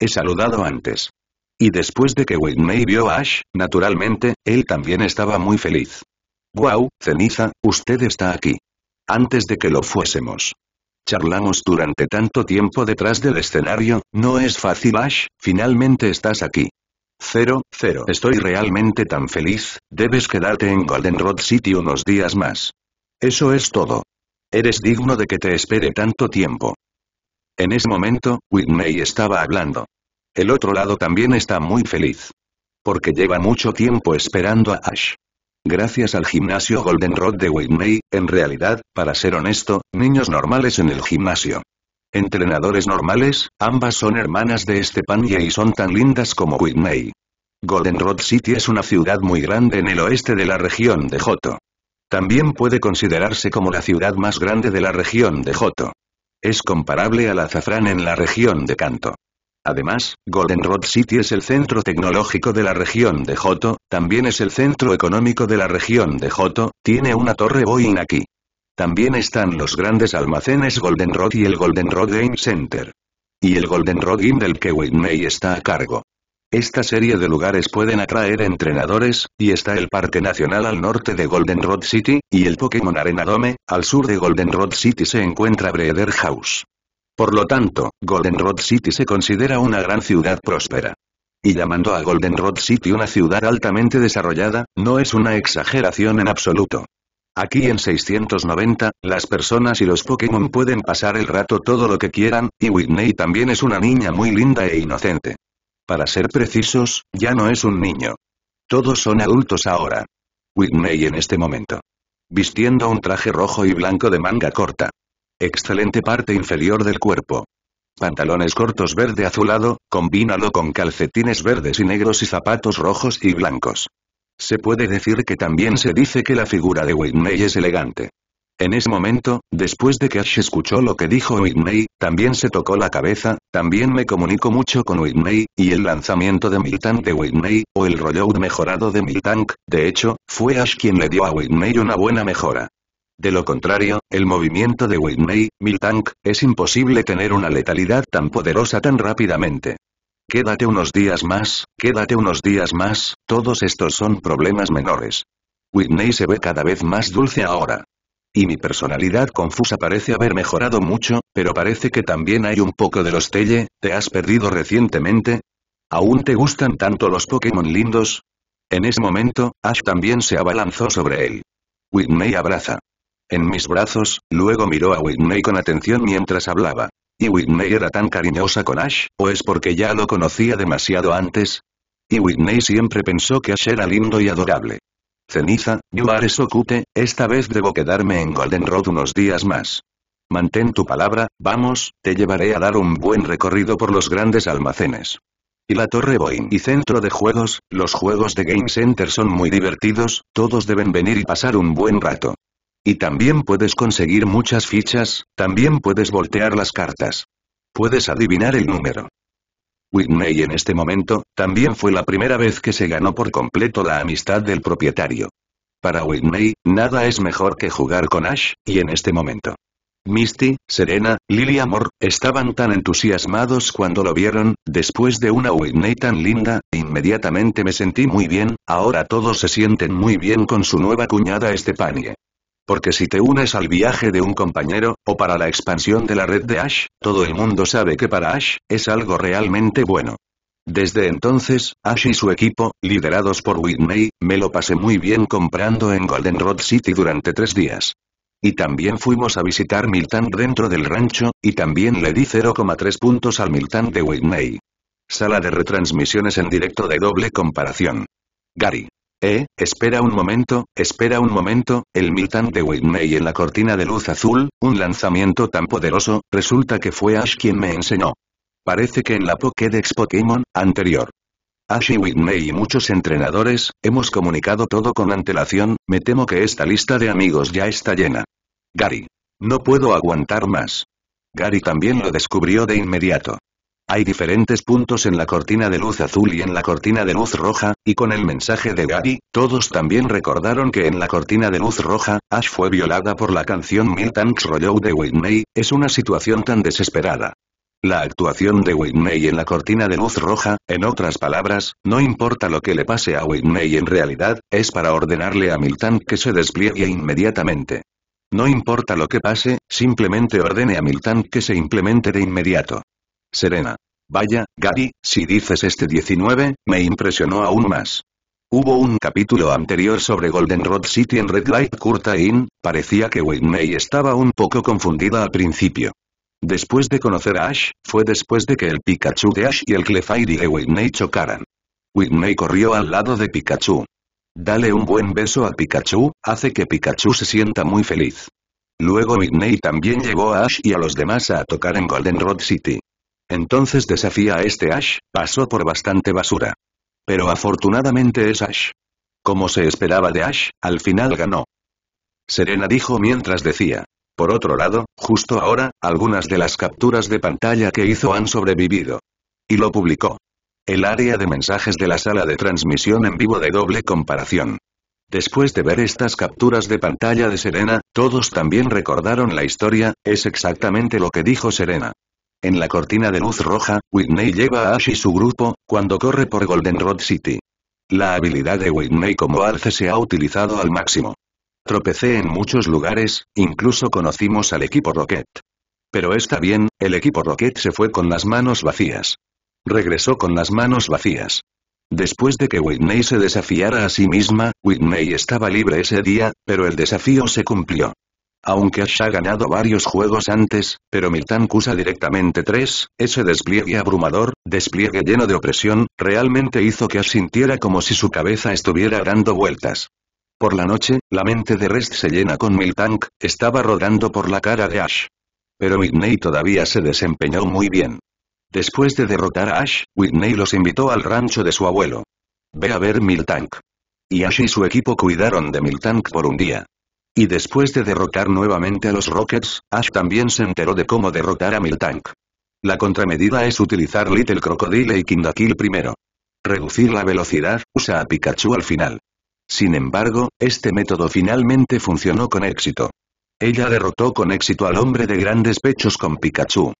He saludado antes. Y después de que Whitney vio a Ash, naturalmente, él también estaba muy feliz. Wow, ceniza, usted está aquí. Antes de que lo fuésemos. Charlamos durante tanto tiempo detrás del escenario, no es fácil Ash, finalmente estás aquí. Cero, cero. Estoy realmente tan feliz, debes quedarte en Goldenrod City unos días más. Eso es todo. Eres digno de que te espere tanto tiempo. En ese momento, Whitney estaba hablando. El otro lado también está muy feliz. Porque lleva mucho tiempo esperando a Ash. Gracias al gimnasio Goldenrod de Whitney, en realidad, para ser honesto, niños normales en el gimnasio. Entrenadores normales, ambas son hermanas de Estepania y son tan lindas como Whitney. Goldenrod City es una ciudad muy grande en el oeste de la región de Joto. También puede considerarse como la ciudad más grande de la región de Joto. Es comparable a la azafrán en la región de Canto. Además, Goldenrod City es el centro tecnológico de la región de Joto, también es el centro económico de la región de Joto, tiene una torre Boeing aquí. También están los grandes almacenes Goldenrod y el Goldenrod Game Center. Y el Goldenrod Inn del que Whitney está a cargo. Esta serie de lugares pueden atraer entrenadores, y está el Parque Nacional al norte de Goldenrod City, y el Pokémon Arena Dome, al sur de Goldenrod City se encuentra Breeder House. Por lo tanto, Goldenrod City se considera una gran ciudad próspera. Y llamando a Goldenrod City una ciudad altamente desarrollada, no es una exageración en absoluto. Aquí en 690, las personas y los Pokémon pueden pasar el rato todo lo que quieran, y Whitney también es una niña muy linda e inocente. Para ser precisos, ya no es un niño. Todos son adultos ahora. Whitney en este momento. Vistiendo un traje rojo y blanco de manga corta. Excelente parte inferior del cuerpo. Pantalones cortos verde azulado, combínalo con calcetines verdes y negros y zapatos rojos y blancos. Se puede decir que también se dice que la figura de Whitney es elegante. En ese momento, después de que Ash escuchó lo que dijo Whitney, también se tocó la cabeza, también me comunico mucho con Whitney, y el lanzamiento de Miltank de Whitney, o el rollout mejorado de Miltank, de hecho, fue Ash quien le dio a Whitney una buena mejora. De lo contrario, el movimiento de Whitney, Miltank, es imposible tener una letalidad tan poderosa tan rápidamente. Quédate unos días más, quédate unos días más, todos estos son problemas menores. Whitney se ve cada vez más dulce ahora. Y mi personalidad confusa parece haber mejorado mucho, pero parece que también hay un poco de los Telle, ¿te has perdido recientemente? ¿Aún te gustan tanto los Pokémon lindos? En ese momento, Ash también se abalanzó sobre él. Whitney abraza en mis brazos, luego miró a Whitney con atención mientras hablaba. ¿Y Whitney era tan cariñosa con Ash, o es porque ya lo conocía demasiado antes? Y Whitney siempre pensó que Ash era lindo y adorable. Ceniza, you are so cute, esta vez debo quedarme en Golden Road unos días más. Mantén tu palabra, vamos, te llevaré a dar un buen recorrido por los grandes almacenes. Y la Torre Boeing y Centro de Juegos, los juegos de Game Center son muy divertidos, todos deben venir y pasar un buen rato. Y también puedes conseguir muchas fichas, también puedes voltear las cartas. Puedes adivinar el número. Whitney en este momento, también fue la primera vez que se ganó por completo la amistad del propietario. Para Whitney, nada es mejor que jugar con Ash, y en este momento. Misty, Serena, Lily Amor, estaban tan entusiasmados cuando lo vieron, después de una Whitney tan linda, inmediatamente me sentí muy bien, ahora todos se sienten muy bien con su nueva cuñada Estepanie. Porque si te unes al viaje de un compañero, o para la expansión de la red de Ash, todo el mundo sabe que para Ash, es algo realmente bueno. Desde entonces, Ash y su equipo, liderados por Whitney, me lo pasé muy bien comprando en Goldenrod City durante tres días. Y también fuimos a visitar Milton dentro del rancho, y también le di 0,3 puntos al Milton de Whitney. Sala de retransmisiones en directo de doble comparación. Gary. Eh, espera un momento, espera un momento, el Milton de Whitney en la cortina de luz azul, un lanzamiento tan poderoso, resulta que fue Ash quien me enseñó. Parece que en la Pokédex Pokémon, anterior. Ash y Whitney y muchos entrenadores, hemos comunicado todo con antelación, me temo que esta lista de amigos ya está llena. Gary. No puedo aguantar más. Gary también lo descubrió de inmediato. Hay diferentes puntos en la cortina de luz azul y en la cortina de luz roja, y con el mensaje de Gary, todos también recordaron que en la cortina de luz roja, Ash fue violada por la canción Tanks Rollout de Whitney, es una situación tan desesperada. La actuación de Whitney en la cortina de luz roja, en otras palabras, no importa lo que le pase a Whitney en realidad, es para ordenarle a Milton que se despliegue inmediatamente. No importa lo que pase, simplemente ordene a Milton que se implemente de inmediato. Serena. Vaya, Gary, si dices este 19, me impresionó aún más. Hubo un capítulo anterior sobre Goldenrod City en Red Light Curtain, parecía que Whitney estaba un poco confundida al principio. Después de conocer a Ash, fue después de que el Pikachu de Ash y el Clefairy de Whitney chocaran. Whitney corrió al lado de Pikachu. Dale un buen beso a Pikachu, hace que Pikachu se sienta muy feliz. Luego Whitney también llegó a Ash y a los demás a tocar en Goldenrod City. Entonces desafía a este Ash, pasó por bastante basura. Pero afortunadamente es Ash. Como se esperaba de Ash, al final ganó. Serena dijo mientras decía. Por otro lado, justo ahora, algunas de las capturas de pantalla que hizo han sobrevivido. Y lo publicó. El área de mensajes de la sala de transmisión en vivo de doble comparación. Después de ver estas capturas de pantalla de Serena, todos también recordaron la historia, es exactamente lo que dijo Serena. En la cortina de luz roja, Whitney lleva a Ash y su grupo, cuando corre por Goldenrod City. La habilidad de Whitney como alce se ha utilizado al máximo. Tropecé en muchos lugares, incluso conocimos al equipo Rocket. Pero está bien, el equipo Rocket se fue con las manos vacías. Regresó con las manos vacías. Después de que Whitney se desafiara a sí misma, Whitney estaba libre ese día, pero el desafío se cumplió. Aunque Ash ha ganado varios juegos antes, pero Miltank usa directamente tres, ese despliegue abrumador, despliegue lleno de opresión, realmente hizo que Ash sintiera como si su cabeza estuviera dando vueltas. Por la noche, la mente de Rest se llena con Miltank, estaba rodando por la cara de Ash. Pero Whitney todavía se desempeñó muy bien. Después de derrotar a Ash, Whitney los invitó al rancho de su abuelo. Ve a ver Miltank. Y Ash y su equipo cuidaron de Miltank por un día. Y después de derrotar nuevamente a los Rockets, Ash también se enteró de cómo derrotar a Tank. La contramedida es utilizar Little Crocodile y kill primero. Reducir la velocidad, usa a Pikachu al final. Sin embargo, este método finalmente funcionó con éxito. Ella derrotó con éxito al hombre de grandes pechos con Pikachu.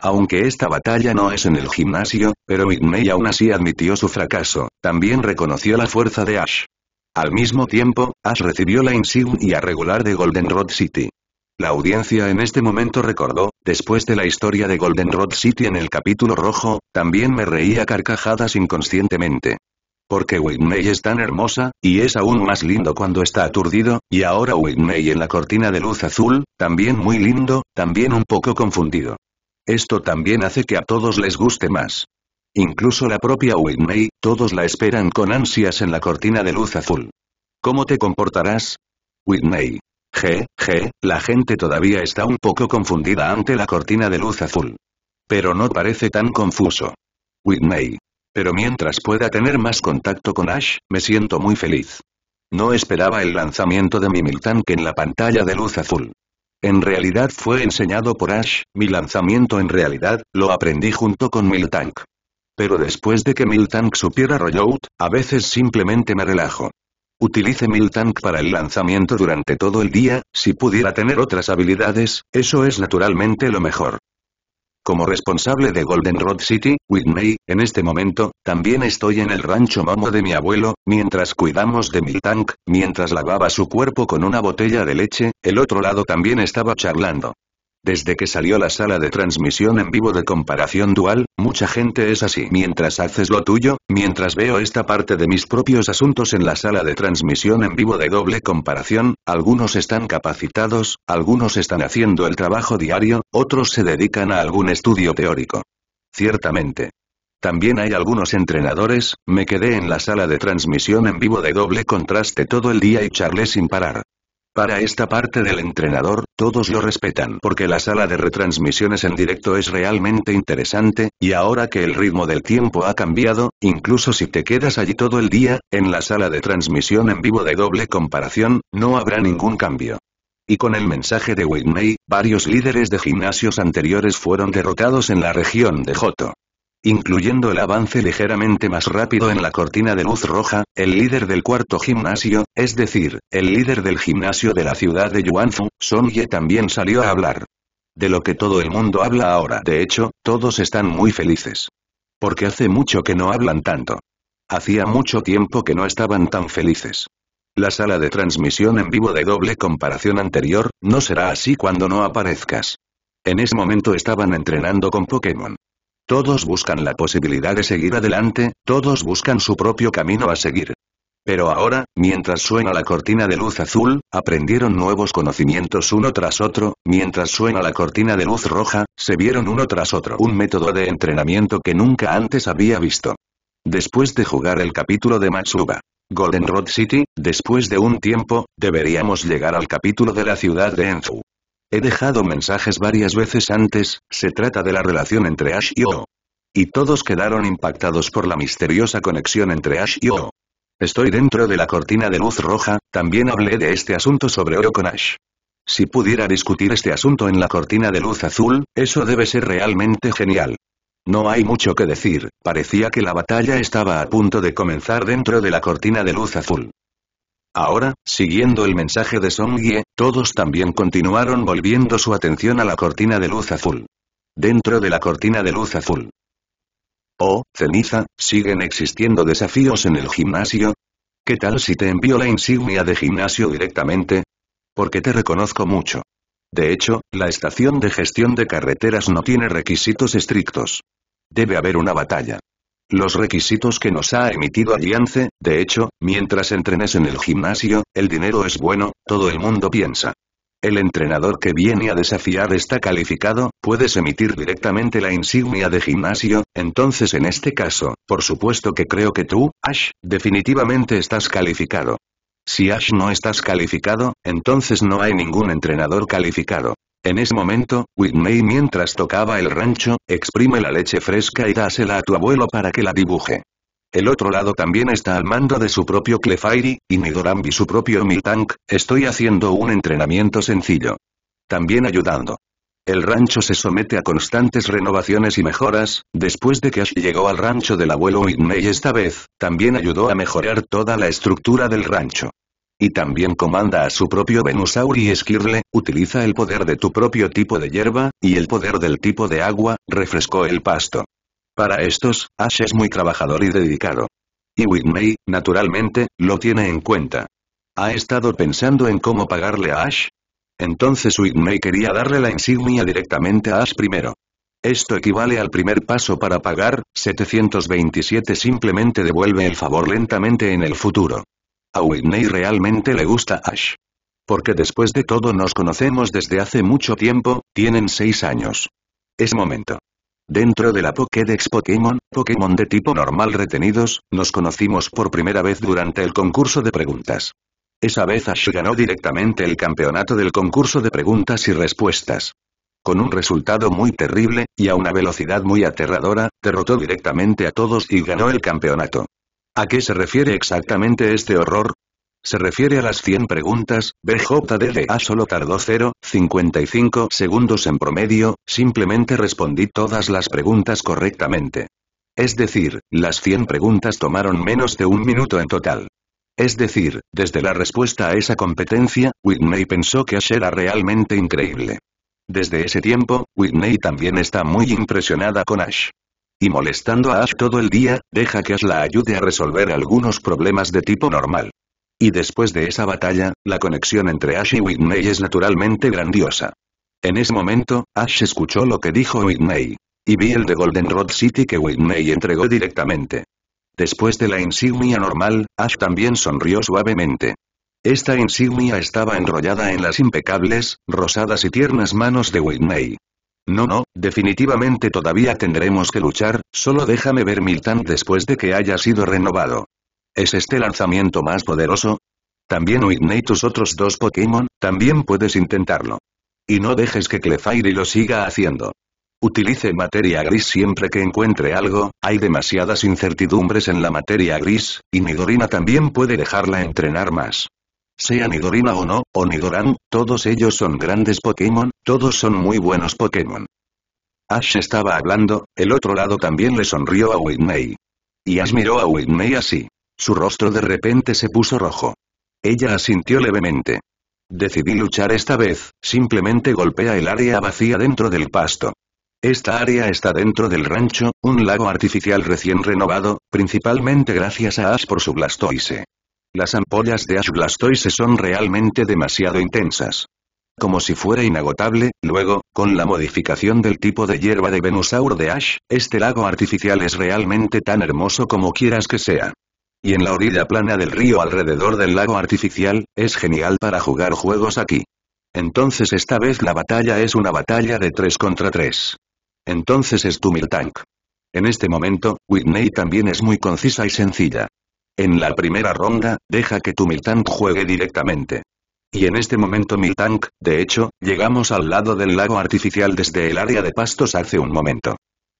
Aunque esta batalla no es en el gimnasio, pero Midney aún así admitió su fracaso, también reconoció la fuerza de Ash. Al mismo tiempo, Ash recibió la insignia regular de Goldenrod City. La audiencia en este momento recordó, después de la historia de Goldenrod City en el capítulo rojo, también me reía carcajadas inconscientemente. Porque Whitney es tan hermosa, y es aún más lindo cuando está aturdido, y ahora Whitney en la cortina de luz azul, también muy lindo, también un poco confundido. Esto también hace que a todos les guste más. Incluso la propia Whitney, todos la esperan con ansias en la cortina de luz azul. ¿Cómo te comportarás? Whitney. G, G, la gente todavía está un poco confundida ante la cortina de luz azul. Pero no parece tan confuso. Whitney. Pero mientras pueda tener más contacto con Ash, me siento muy feliz. No esperaba el lanzamiento de mi Miltank en la pantalla de luz azul. En realidad fue enseñado por Ash, mi lanzamiento en realidad, lo aprendí junto con Miltank pero después de que Miltank supiera rollout, a veces simplemente me relajo. Utilice Miltank para el lanzamiento durante todo el día, si pudiera tener otras habilidades, eso es naturalmente lo mejor. Como responsable de Golden Road City, Whitney, en este momento, también estoy en el rancho momo de mi abuelo, mientras cuidamos de Miltank, mientras lavaba su cuerpo con una botella de leche, el otro lado también estaba charlando. Desde que salió la sala de transmisión en vivo de comparación dual, mucha gente es así. Mientras haces lo tuyo, mientras veo esta parte de mis propios asuntos en la sala de transmisión en vivo de doble comparación, algunos están capacitados, algunos están haciendo el trabajo diario, otros se dedican a algún estudio teórico. Ciertamente. También hay algunos entrenadores, me quedé en la sala de transmisión en vivo de doble contraste todo el día y charlé sin parar. Para esta parte del entrenador, todos lo respetan porque la sala de retransmisiones en directo es realmente interesante, y ahora que el ritmo del tiempo ha cambiado, incluso si te quedas allí todo el día, en la sala de transmisión en vivo de doble comparación, no habrá ningún cambio. Y con el mensaje de Whitney, varios líderes de gimnasios anteriores fueron derrotados en la región de Joto incluyendo el avance ligeramente más rápido en la cortina de luz roja, el líder del cuarto gimnasio, es decir, el líder del gimnasio de la ciudad de Yuanfu, Son Ye también salió a hablar. De lo que todo el mundo habla ahora. De hecho, todos están muy felices. Porque hace mucho que no hablan tanto. Hacía mucho tiempo que no estaban tan felices. La sala de transmisión en vivo de doble comparación anterior, no será así cuando no aparezcas. En ese momento estaban entrenando con Pokémon. Todos buscan la posibilidad de seguir adelante, todos buscan su propio camino a seguir. Pero ahora, mientras suena la cortina de luz azul, aprendieron nuevos conocimientos uno tras otro, mientras suena la cortina de luz roja, se vieron uno tras otro un método de entrenamiento que nunca antes había visto. Después de jugar el capítulo de Matsuba, Road City, después de un tiempo, deberíamos llegar al capítulo de la ciudad de Enzu. He dejado mensajes varias veces antes, se trata de la relación entre Ash y O. Y todos quedaron impactados por la misteriosa conexión entre Ash y O. Estoy dentro de la cortina de luz roja, también hablé de este asunto sobre O con Ash. Si pudiera discutir este asunto en la cortina de luz azul, eso debe ser realmente genial. No hay mucho que decir, parecía que la batalla estaba a punto de comenzar dentro de la cortina de luz azul. Ahora, siguiendo el mensaje de Songye, todos también continuaron volviendo su atención a la cortina de luz azul. Dentro de la cortina de luz azul. Oh, ceniza, ¿siguen existiendo desafíos en el gimnasio? ¿Qué tal si te envío la insignia de gimnasio directamente? Porque te reconozco mucho. De hecho, la estación de gestión de carreteras no tiene requisitos estrictos. Debe haber una batalla los requisitos que nos ha emitido Alliance, de hecho, mientras entrenes en el gimnasio, el dinero es bueno, todo el mundo piensa. El entrenador que viene a desafiar está calificado, puedes emitir directamente la insignia de gimnasio, entonces en este caso, por supuesto que creo que tú, Ash, definitivamente estás calificado. Si Ash no estás calificado, entonces no hay ningún entrenador calificado. En ese momento, Whitney mientras tocaba el rancho, exprime la leche fresca y dásela a tu abuelo para que la dibuje. El otro lado también está al mando de su propio Clefairy, y Nidorambi su propio tank estoy haciendo un entrenamiento sencillo. También ayudando. El rancho se somete a constantes renovaciones y mejoras, después de que Ash llegó al rancho del abuelo Whitney esta vez, también ayudó a mejorar toda la estructura del rancho. Y también comanda a su propio Venusaur y Esquirle, utiliza el poder de tu propio tipo de hierba, y el poder del tipo de agua, refrescó el pasto. Para estos, Ash es muy trabajador y dedicado. Y Whitney, naturalmente, lo tiene en cuenta. ¿Ha estado pensando en cómo pagarle a Ash? Entonces Whitney quería darle la insignia directamente a Ash primero. Esto equivale al primer paso para pagar, 727 simplemente devuelve el favor lentamente en el futuro. A Whitney realmente le gusta Ash. Porque después de todo nos conocemos desde hace mucho tiempo, tienen 6 años. Es momento. Dentro de la Pokédex Pokémon, Pokémon de tipo normal retenidos, nos conocimos por primera vez durante el concurso de preguntas. Esa vez Ash ganó directamente el campeonato del concurso de preguntas y respuestas. Con un resultado muy terrible, y a una velocidad muy aterradora, derrotó directamente a todos y ganó el campeonato. ¿A qué se refiere exactamente este horror? Se refiere a las 100 preguntas, BJDDA solo tardó 0,55 segundos en promedio, simplemente respondí todas las preguntas correctamente. Es decir, las 100 preguntas tomaron menos de un minuto en total. Es decir, desde la respuesta a esa competencia, Whitney pensó que Ash era realmente increíble. Desde ese tiempo, Whitney también está muy impresionada con Ash y molestando a Ash todo el día, deja que Ash la ayude a resolver algunos problemas de tipo normal. Y después de esa batalla, la conexión entre Ash y Whitney es naturalmente grandiosa. En ese momento, Ash escuchó lo que dijo Whitney. Y vi el de Goldenrod City que Whitney entregó directamente. Después de la insignia normal, Ash también sonrió suavemente. Esta insignia estaba enrollada en las impecables, rosadas y tiernas manos de Whitney. No, no, definitivamente todavía tendremos que luchar, solo déjame ver Miltan después de que haya sido renovado. ¿Es este lanzamiento más poderoso? También Whitney y tus otros dos Pokémon, también puedes intentarlo. Y no dejes que Clefairy lo siga haciendo. Utilice materia gris siempre que encuentre algo, hay demasiadas incertidumbres en la materia gris, y Nidorina también puede dejarla entrenar más sea Nidorina o no, o Nidoran, todos ellos son grandes Pokémon, todos son muy buenos Pokémon. Ash estaba hablando, el otro lado también le sonrió a Whitney. Y Ash miró a Whitney así. Su rostro de repente se puso rojo. Ella asintió levemente. Decidí luchar esta vez, simplemente golpea el área vacía dentro del pasto. Esta área está dentro del rancho, un lago artificial recién renovado, principalmente gracias a Ash por su Blastoise. Las ampollas de Ash Blastoise son realmente demasiado intensas. Como si fuera inagotable, luego, con la modificación del tipo de hierba de Venusaur de Ash, este lago artificial es realmente tan hermoso como quieras que sea. Y en la orilla plana del río alrededor del lago artificial, es genial para jugar juegos aquí. Entonces esta vez la batalla es una batalla de 3 contra 3. Entonces es tu mil-tank. En este momento, Whitney también es muy concisa y sencilla. En la primera ronda, deja que tu Miltank juegue directamente. Y en este momento Miltank, de hecho, llegamos al lado del lago artificial desde el área de pastos hace un momento.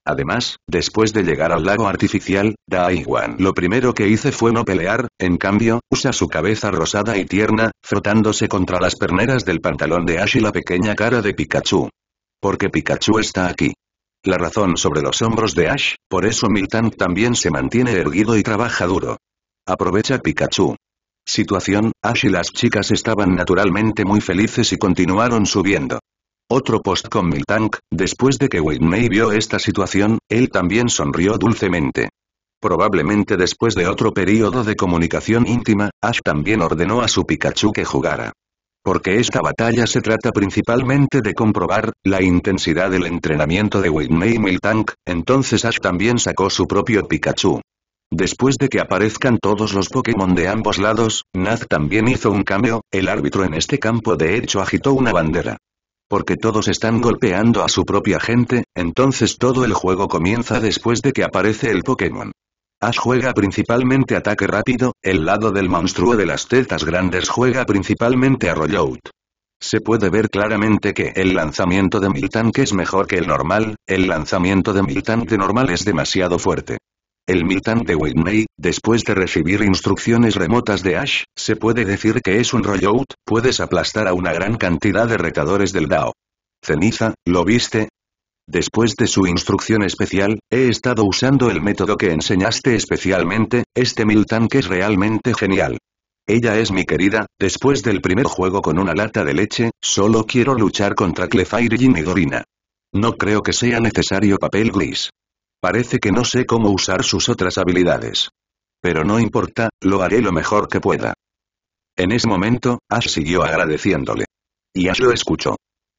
Además, después de llegar al lago artificial, Daiwan lo primero que hice fue no pelear, en cambio, usa su cabeza rosada y tierna, frotándose contra las perneras del pantalón de Ash y la pequeña cara de Pikachu. Porque Pikachu está aquí. La razón sobre los hombros de Ash, por eso Miltank también se mantiene erguido y trabaja duro. Aprovecha Pikachu. Situación, Ash y las chicas estaban naturalmente muy felices y continuaron subiendo. Otro post con Miltank, después de que Whitney vio esta situación, él también sonrió dulcemente. Probablemente después de otro periodo de comunicación íntima, Ash también ordenó a su Pikachu que jugara. Porque esta batalla se trata principalmente de comprobar la intensidad del entrenamiento de Whitney y Miltank, entonces Ash también sacó su propio Pikachu. Después de que aparezcan todos los Pokémon de ambos lados, Naz también hizo un cambio, el árbitro en este campo de hecho agitó una bandera. Porque todos están golpeando a su propia gente, entonces todo el juego comienza después de que aparece el Pokémon. Ash juega principalmente ataque rápido, el lado del monstruo de las tetas grandes juega principalmente a rollout. Se puede ver claramente que el lanzamiento de Miltank es mejor que el normal, el lanzamiento de Mil de normal es demasiado fuerte. El de Whitney, después de recibir instrucciones remotas de Ash, se puede decir que es un rollout, puedes aplastar a una gran cantidad de retadores del DAO. Ceniza, ¿lo viste? Después de su instrucción especial, he estado usando el método que enseñaste especialmente, este Miltank es realmente genial. Ella es mi querida, después del primer juego con una lata de leche, solo quiero luchar contra Clefairy y Nidorina. No creo que sea necesario papel gris. Parece que no sé cómo usar sus otras habilidades. Pero no importa, lo haré lo mejor que pueda. En ese momento, Ash siguió agradeciéndole. Y Ash lo escuchó.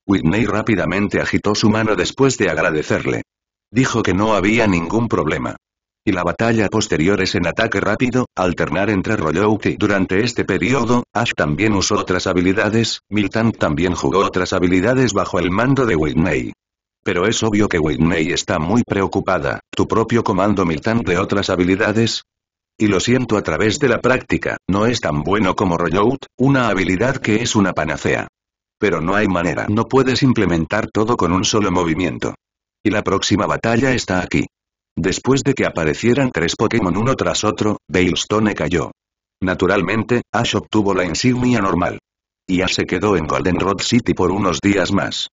Whitney rápidamente agitó su mano después de agradecerle. Dijo que no había ningún problema. Y la batalla posterior es en ataque rápido, alternar entre y Durante este periodo, Ash también usó otras habilidades, Milton también jugó otras habilidades bajo el mando de Whitney. Pero es obvio que Whitney está muy preocupada, tu propio comando Milton de otras habilidades, y lo siento a través de la práctica, no es tan bueno como Rollout, una habilidad que es una panacea. Pero no hay manera, no puedes implementar todo con un solo movimiento. Y la próxima batalla está aquí. Después de que aparecieran tres Pokémon uno tras otro, Bailstone cayó. Naturalmente, Ash obtuvo la insignia normal. Y Ash se quedó en Goldenrod City por unos días más.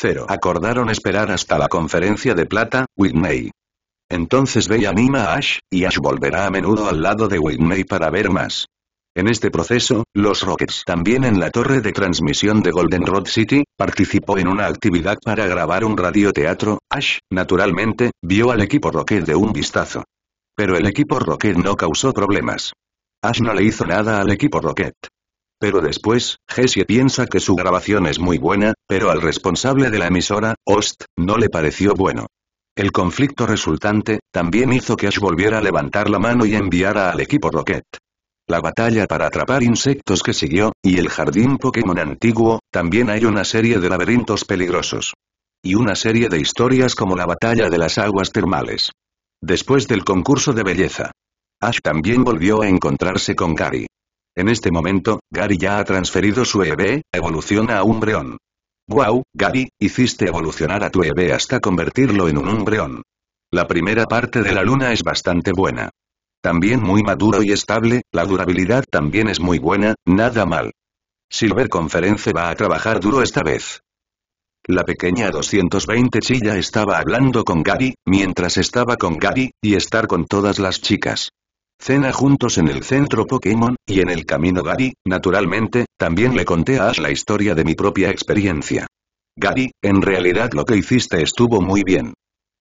0 Acordaron esperar hasta la conferencia de plata, Whitney. Entonces Bella anima a Ash, y Ash volverá a menudo al lado de Whitney para ver más. En este proceso, los Rockets también en la torre de transmisión de Goldenrod City, participó en una actividad para grabar un radioteatro, Ash, naturalmente, vio al equipo Rocket de un vistazo. Pero el equipo Rocket no causó problemas. Ash no le hizo nada al equipo Rocket. Pero después, Jessie piensa que su grabación es muy buena, pero al responsable de la emisora, Ost, no le pareció bueno. El conflicto resultante, también hizo que Ash volviera a levantar la mano y enviara al equipo Rocket. La batalla para atrapar insectos que siguió, y el jardín Pokémon antiguo, también hay una serie de laberintos peligrosos. Y una serie de historias como la batalla de las aguas termales. Después del concurso de belleza. Ash también volvió a encontrarse con Gary. En este momento, Gary ya ha transferido su EV, evoluciona a un breón. Wow, Gary, hiciste evolucionar a tu EV hasta convertirlo en un umbreón. La primera parte de la luna es bastante buena. También muy maduro y estable, la durabilidad también es muy buena, nada mal. Silver Conference va a trabajar duro esta vez. La pequeña 220 Chilla estaba hablando con Gary, mientras estaba con Gary, y estar con todas las chicas. Cena juntos en el centro Pokémon, y en el camino Gary, naturalmente, también le conté a Ash la historia de mi propia experiencia. Gary, en realidad lo que hiciste estuvo muy bien.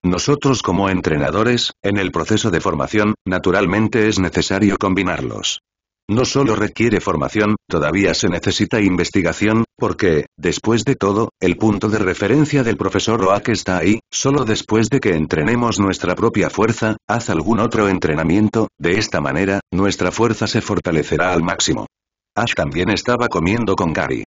Nosotros como entrenadores, en el proceso de formación, naturalmente es necesario combinarlos. No solo requiere formación, todavía se necesita investigación, porque, después de todo, el punto de referencia del profesor Oak está ahí, solo después de que entrenemos nuestra propia fuerza, haz algún otro entrenamiento, de esta manera, nuestra fuerza se fortalecerá al máximo. Ash también estaba comiendo con Gary.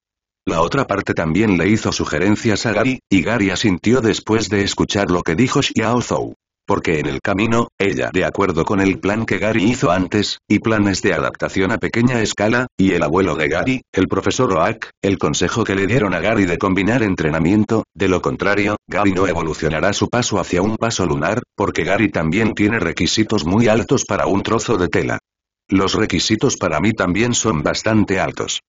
La otra parte también le hizo sugerencias a Gary, y Gary asintió después de escuchar lo que dijo Xiao Zhou porque en el camino, ella de acuerdo con el plan que Gary hizo antes, y planes de adaptación a pequeña escala, y el abuelo de Gary, el profesor Oak, el consejo que le dieron a Gary de combinar entrenamiento, de lo contrario, Gary no evolucionará su paso hacia un paso lunar, porque Gary también tiene requisitos muy altos para un trozo de tela. Los requisitos para mí también son bastante altos.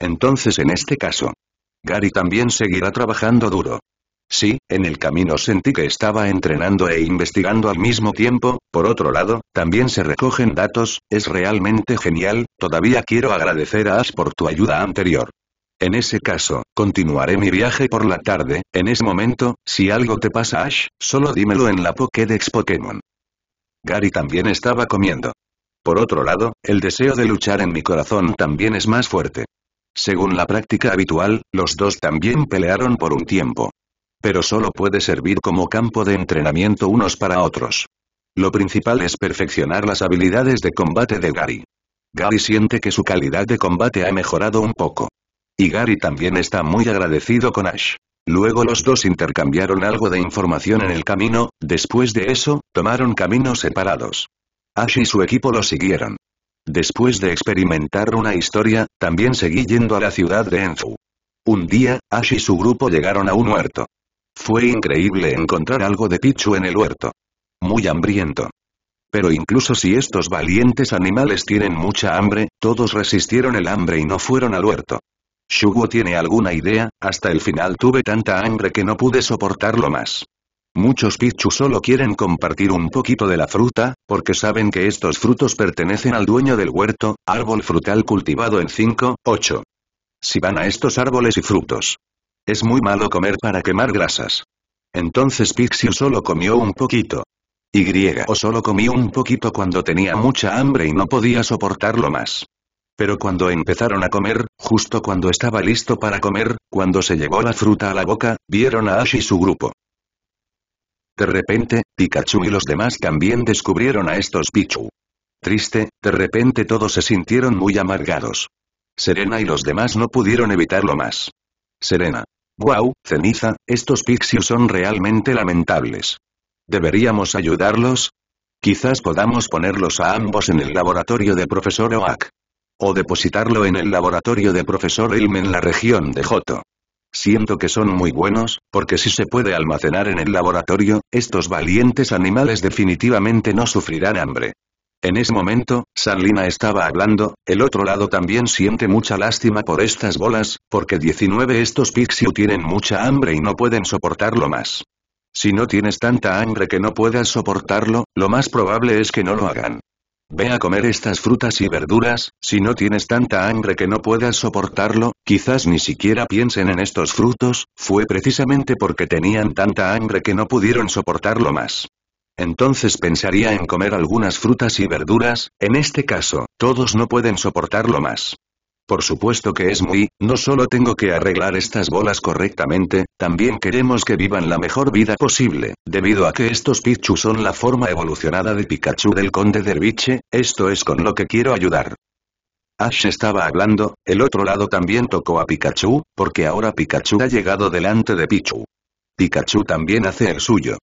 Entonces en este caso, Gary también seguirá trabajando duro. Sí, en el camino sentí que estaba entrenando e investigando al mismo tiempo, por otro lado, también se recogen datos, es realmente genial, todavía quiero agradecer a Ash por tu ayuda anterior. En ese caso, continuaré mi viaje por la tarde, en ese momento, si algo te pasa Ash, solo dímelo en la Pokédex Pokémon. Gary también estaba comiendo. Por otro lado, el deseo de luchar en mi corazón también es más fuerte. Según la práctica habitual, los dos también pelearon por un tiempo. Pero solo puede servir como campo de entrenamiento unos para otros. Lo principal es perfeccionar las habilidades de combate de Gary. Gary siente que su calidad de combate ha mejorado un poco. Y Gary también está muy agradecido con Ash. Luego los dos intercambiaron algo de información en el camino, después de eso, tomaron caminos separados. Ash y su equipo lo siguieron. Después de experimentar una historia, también seguí yendo a la ciudad de Enzu. Un día, Ash y su grupo llegaron a un huerto. Fue increíble encontrar algo de Pichu en el huerto. Muy hambriento. Pero incluso si estos valientes animales tienen mucha hambre, todos resistieron el hambre y no fueron al huerto. Shugo tiene alguna idea, hasta el final tuve tanta hambre que no pude soportarlo más. Muchos Pichu solo quieren compartir un poquito de la fruta, porque saben que estos frutos pertenecen al dueño del huerto, árbol frutal cultivado en 5, 8. Si van a estos árboles y frutos, es muy malo comer para quemar grasas. Entonces Pixie solo comió un poquito. Y o solo comió un poquito cuando tenía mucha hambre y no podía soportarlo más. Pero cuando empezaron a comer, justo cuando estaba listo para comer, cuando se llevó la fruta a la boca, vieron a Ash y su grupo. De repente, Pikachu y los demás también descubrieron a estos Pichu. Triste, de repente todos se sintieron muy amargados. Serena y los demás no pudieron evitarlo más. Serena. Wow, ceniza, estos pixios son realmente lamentables. ¿Deberíamos ayudarlos? Quizás podamos ponerlos a ambos en el laboratorio de profesor Oak. O depositarlo en el laboratorio de profesor Ilm en la región de Joto. Siento que son muy buenos, porque si se puede almacenar en el laboratorio, estos valientes animales definitivamente no sufrirán hambre. En ese momento, Sanlina estaba hablando, el otro lado también siente mucha lástima por estas bolas, porque 19 estos Pixiu tienen mucha hambre y no pueden soportarlo más. Si no tienes tanta hambre que no puedas soportarlo, lo más probable es que no lo hagan. Ve a comer estas frutas y verduras, si no tienes tanta hambre que no puedas soportarlo, quizás ni siquiera piensen en estos frutos, fue precisamente porque tenían tanta hambre que no pudieron soportarlo más. Entonces pensaría en comer algunas frutas y verduras, en este caso, todos no pueden soportarlo más. Por supuesto que es muy, no solo tengo que arreglar estas bolas correctamente, también queremos que vivan la mejor vida posible, debido a que estos Pichu son la forma evolucionada de Pikachu del Conde Derviche, esto es con lo que quiero ayudar. Ash estaba hablando, el otro lado también tocó a Pikachu, porque ahora Pikachu ha llegado delante de Pichu. Pikachu también hace el suyo.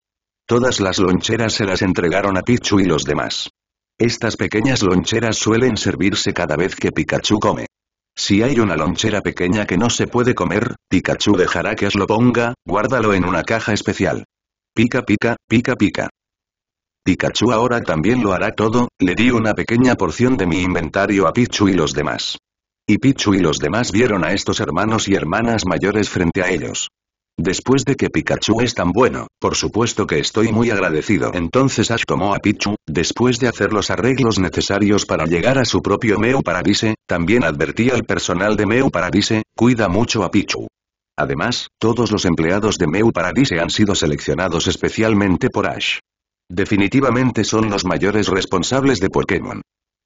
Todas las loncheras se las entregaron a Pichu y los demás. Estas pequeñas loncheras suelen servirse cada vez que Pikachu come. Si hay una lonchera pequeña que no se puede comer, Pikachu dejará que os lo ponga, guárdalo en una caja especial. Pica pica, pica pica. Pikachu ahora también lo hará todo, le di una pequeña porción de mi inventario a Pichu y los demás. Y Pichu y los demás vieron a estos hermanos y hermanas mayores frente a ellos. Después de que Pikachu es tan bueno, por supuesto que estoy muy agradecido. Entonces Ash tomó a Pichu, después de hacer los arreglos necesarios para llegar a su propio Meu Paradise, también advertí al personal de Meu Paradise, cuida mucho a Pichu. Además, todos los empleados de Meu Paradise han sido seleccionados especialmente por Ash. Definitivamente son los mayores responsables de Pokémon.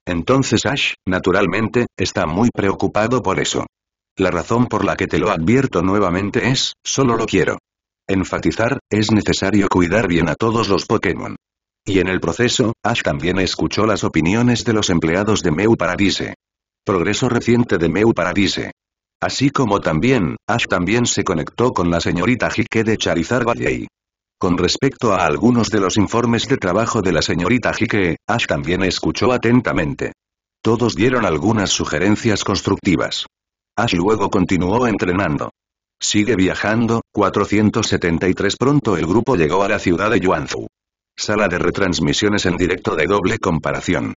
Entonces Ash, naturalmente, está muy preocupado por eso. La razón por la que te lo advierto nuevamente es, solo lo quiero. Enfatizar, es necesario cuidar bien a todos los Pokémon. Y en el proceso, Ash también escuchó las opiniones de los empleados de Meu Paradise. Progreso reciente de Meu Paradise. Así como también, Ash también se conectó con la señorita Jike de Charizard Valley. Con respecto a algunos de los informes de trabajo de la señorita Jike, Ash también escuchó atentamente. Todos dieron algunas sugerencias constructivas. Ash luego continuó entrenando. Sigue viajando, 473 Pronto el grupo llegó a la ciudad de Yuanzhou. Sala de retransmisiones en directo de doble comparación.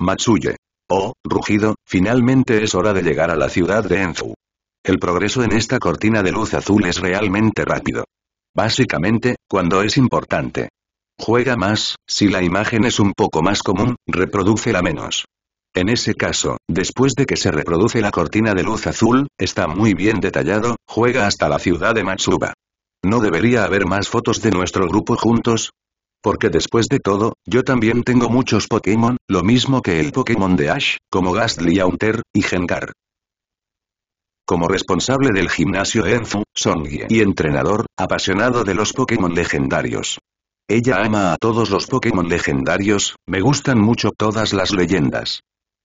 Matsuye. Oh, rugido, finalmente es hora de llegar a la ciudad de Enzu. El progreso en esta cortina de luz azul es realmente rápido. Básicamente, cuando es importante. Juega más, si la imagen es un poco más común, reproduce la menos. En ese caso, después de que se reproduce la cortina de luz azul, está muy bien detallado, juega hasta la ciudad de Matsuba. ¿No debería haber más fotos de nuestro grupo juntos? Porque después de todo, yo también tengo muchos Pokémon, lo mismo que el Pokémon de Ash, como Gastly Aunter, y Gengar. Como responsable del gimnasio Enfu, Songye y entrenador, apasionado de los Pokémon legendarios. Ella ama a todos los Pokémon legendarios, me gustan mucho todas las leyendas.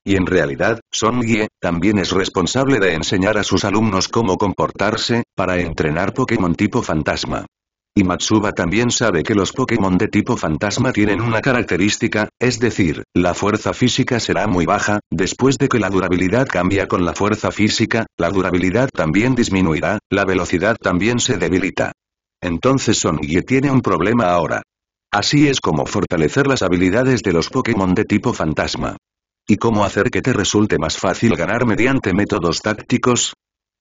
Y en realidad, Son también es responsable de enseñar a sus alumnos cómo comportarse, para entrenar Pokémon tipo fantasma. Y Matsuba también sabe que los Pokémon de tipo fantasma tienen una característica, es decir, la fuerza física será muy baja, después de que la durabilidad cambia con la fuerza física, la durabilidad también disminuirá, la velocidad también se debilita. Entonces Songye tiene un problema ahora. Así es como fortalecer las habilidades de los Pokémon de tipo fantasma. ¿Y cómo hacer que te resulte más fácil ganar mediante métodos tácticos?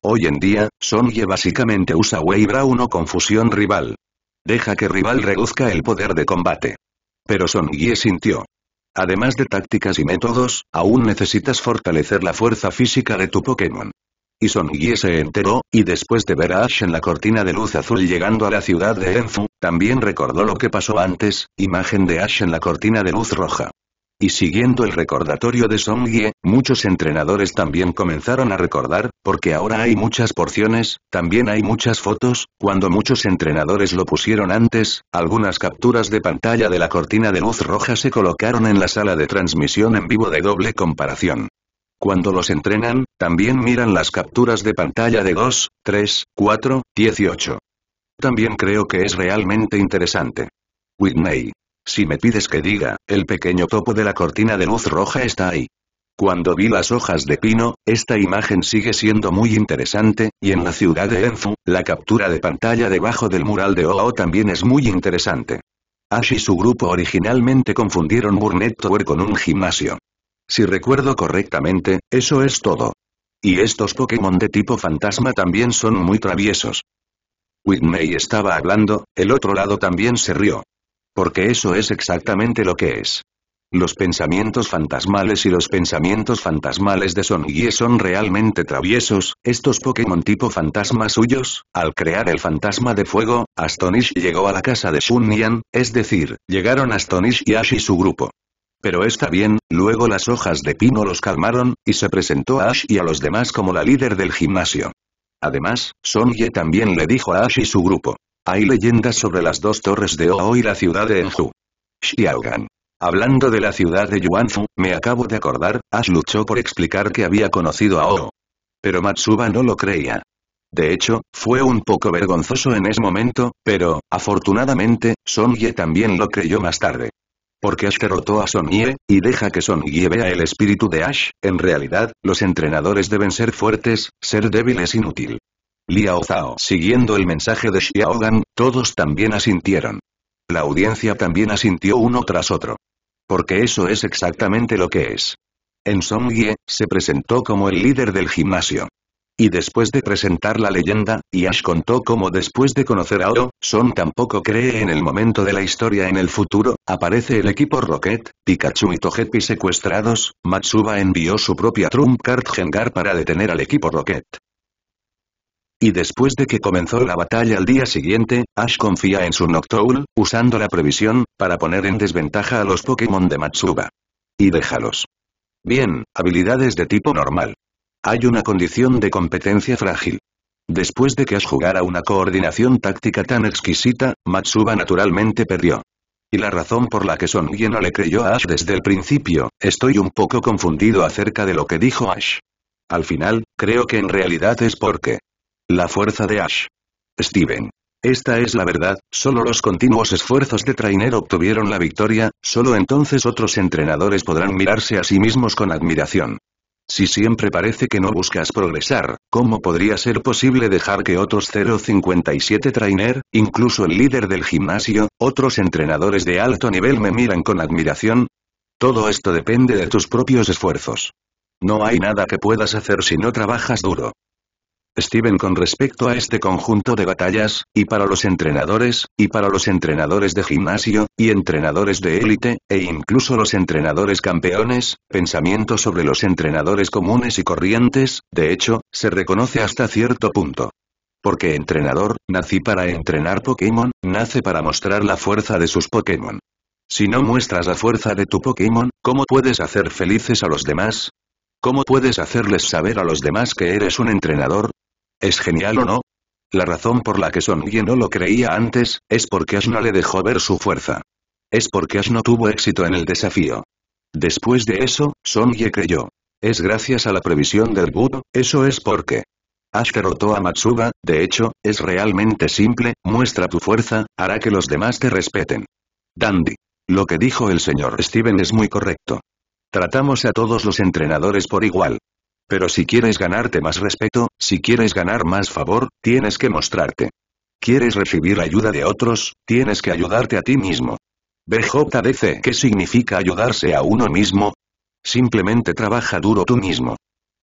Hoy en día, Songye básicamente usa Waybra uno con fusión rival. Deja que rival reduzca el poder de combate. Pero Songye sintió. Además de tácticas y métodos, aún necesitas fortalecer la fuerza física de tu Pokémon. Y Songye se enteró, y después de ver a Ash en la cortina de luz azul llegando a la ciudad de Enfu, también recordó lo que pasó antes, imagen de Ash en la cortina de luz roja. Y siguiendo el recordatorio de Songye, muchos entrenadores también comenzaron a recordar, porque ahora hay muchas porciones, también hay muchas fotos, cuando muchos entrenadores lo pusieron antes, algunas capturas de pantalla de la cortina de luz roja se colocaron en la sala de transmisión en vivo de doble comparación. Cuando los entrenan, también miran las capturas de pantalla de 2, 3, 4, 18. También creo que es realmente interesante. Whitney. Si me pides que diga, el pequeño topo de la cortina de luz roja está ahí. Cuando vi las hojas de pino, esta imagen sigue siendo muy interesante, y en la ciudad de Enfu, la captura de pantalla debajo del mural de OO también es muy interesante. Ash y su grupo originalmente confundieron Burnett Tower con un gimnasio. Si recuerdo correctamente, eso es todo. Y estos Pokémon de tipo fantasma también son muy traviesos. Whitney estaba hablando, el otro lado también se rió. Porque eso es exactamente lo que es. Los pensamientos fantasmales y los pensamientos fantasmales de y son realmente traviesos, estos Pokémon tipo fantasma suyos, al crear el fantasma de fuego, Astonish llegó a la casa de Shunyan, es decir, llegaron Astonish y Ash y su grupo. Pero está bien, luego las hojas de pino los calmaron, y se presentó a Ash y a los demás como la líder del gimnasio. Además, Sonye también le dijo a Ash y su grupo. Hay leyendas sobre las dos torres de Oho y la ciudad de Enju. Xiaogan. Hablando de la ciudad de Yuanfu, me acabo de acordar, Ash luchó por explicar que había conocido a Oho. Pero Matsuba no lo creía. De hecho, fue un poco vergonzoso en ese momento, pero, afortunadamente, Songye también lo creyó más tarde. Porque Ash derrotó a Songye, y deja que Songye vea el espíritu de Ash, en realidad, los entrenadores deben ser fuertes, ser débiles es inútil. Liao Zhao. Siguiendo el mensaje de Xiaogan, todos también asintieron. La audiencia también asintió uno tras otro. Porque eso es exactamente lo que es. En Songye, se presentó como el líder del gimnasio. Y después de presentar la leyenda, Yash contó cómo después de conocer a Oro, Son tampoco cree en el momento de la historia en el futuro, aparece el equipo Rocket, Pikachu y Togepi secuestrados, Matsuba envió su propia Trump Card Gengar para detener al equipo Rocket y después de que comenzó la batalla al día siguiente, Ash confía en su Noctowl, usando la previsión, para poner en desventaja a los Pokémon de Matsuba. Y déjalos. Bien, habilidades de tipo normal. Hay una condición de competencia frágil. Después de que Ash jugara una coordinación táctica tan exquisita, Matsuba naturalmente perdió. Y la razón por la que Sonye no le creyó a Ash desde el principio, estoy un poco confundido acerca de lo que dijo Ash. Al final, creo que en realidad es porque la fuerza de Ash. Steven. Esta es la verdad, solo los continuos esfuerzos de Trainer obtuvieron la victoria, solo entonces otros entrenadores podrán mirarse a sí mismos con admiración. Si siempre parece que no buscas progresar, ¿cómo podría ser posible dejar que otros 057 trainer, incluso el líder del gimnasio, otros entrenadores de alto nivel me miran con admiración? Todo esto depende de tus propios esfuerzos. No hay nada que puedas hacer si no trabajas duro. Steven con respecto a este conjunto de batallas, y para los entrenadores, y para los entrenadores de gimnasio, y entrenadores de élite, e incluso los entrenadores campeones, pensamiento sobre los entrenadores comunes y corrientes, de hecho, se reconoce hasta cierto punto. Porque entrenador, nací para entrenar Pokémon, nace para mostrar la fuerza de sus Pokémon. Si no muestras la fuerza de tu Pokémon, ¿cómo puedes hacer felices a los demás? ¿Cómo puedes hacerles saber a los demás que eres un entrenador? ¿Es genial o no? La razón por la que Songye no lo creía antes, es porque Ash no le dejó ver su fuerza. Es porque Ash no tuvo éxito en el desafío. Después de eso, Songye creyó. Es gracias a la previsión del Budo, eso es porque. Ash derrotó a Matsuba, de hecho, es realmente simple, muestra tu fuerza, hará que los demás te respeten. Dandy. Lo que dijo el señor Steven es muy correcto. Tratamos a todos los entrenadores por igual. Pero si quieres ganarte más respeto, si quieres ganar más favor, tienes que mostrarte. ¿Quieres recibir ayuda de otros? Tienes que ayudarte a ti mismo. BJDC ¿Qué significa ayudarse a uno mismo? Simplemente trabaja duro tú mismo.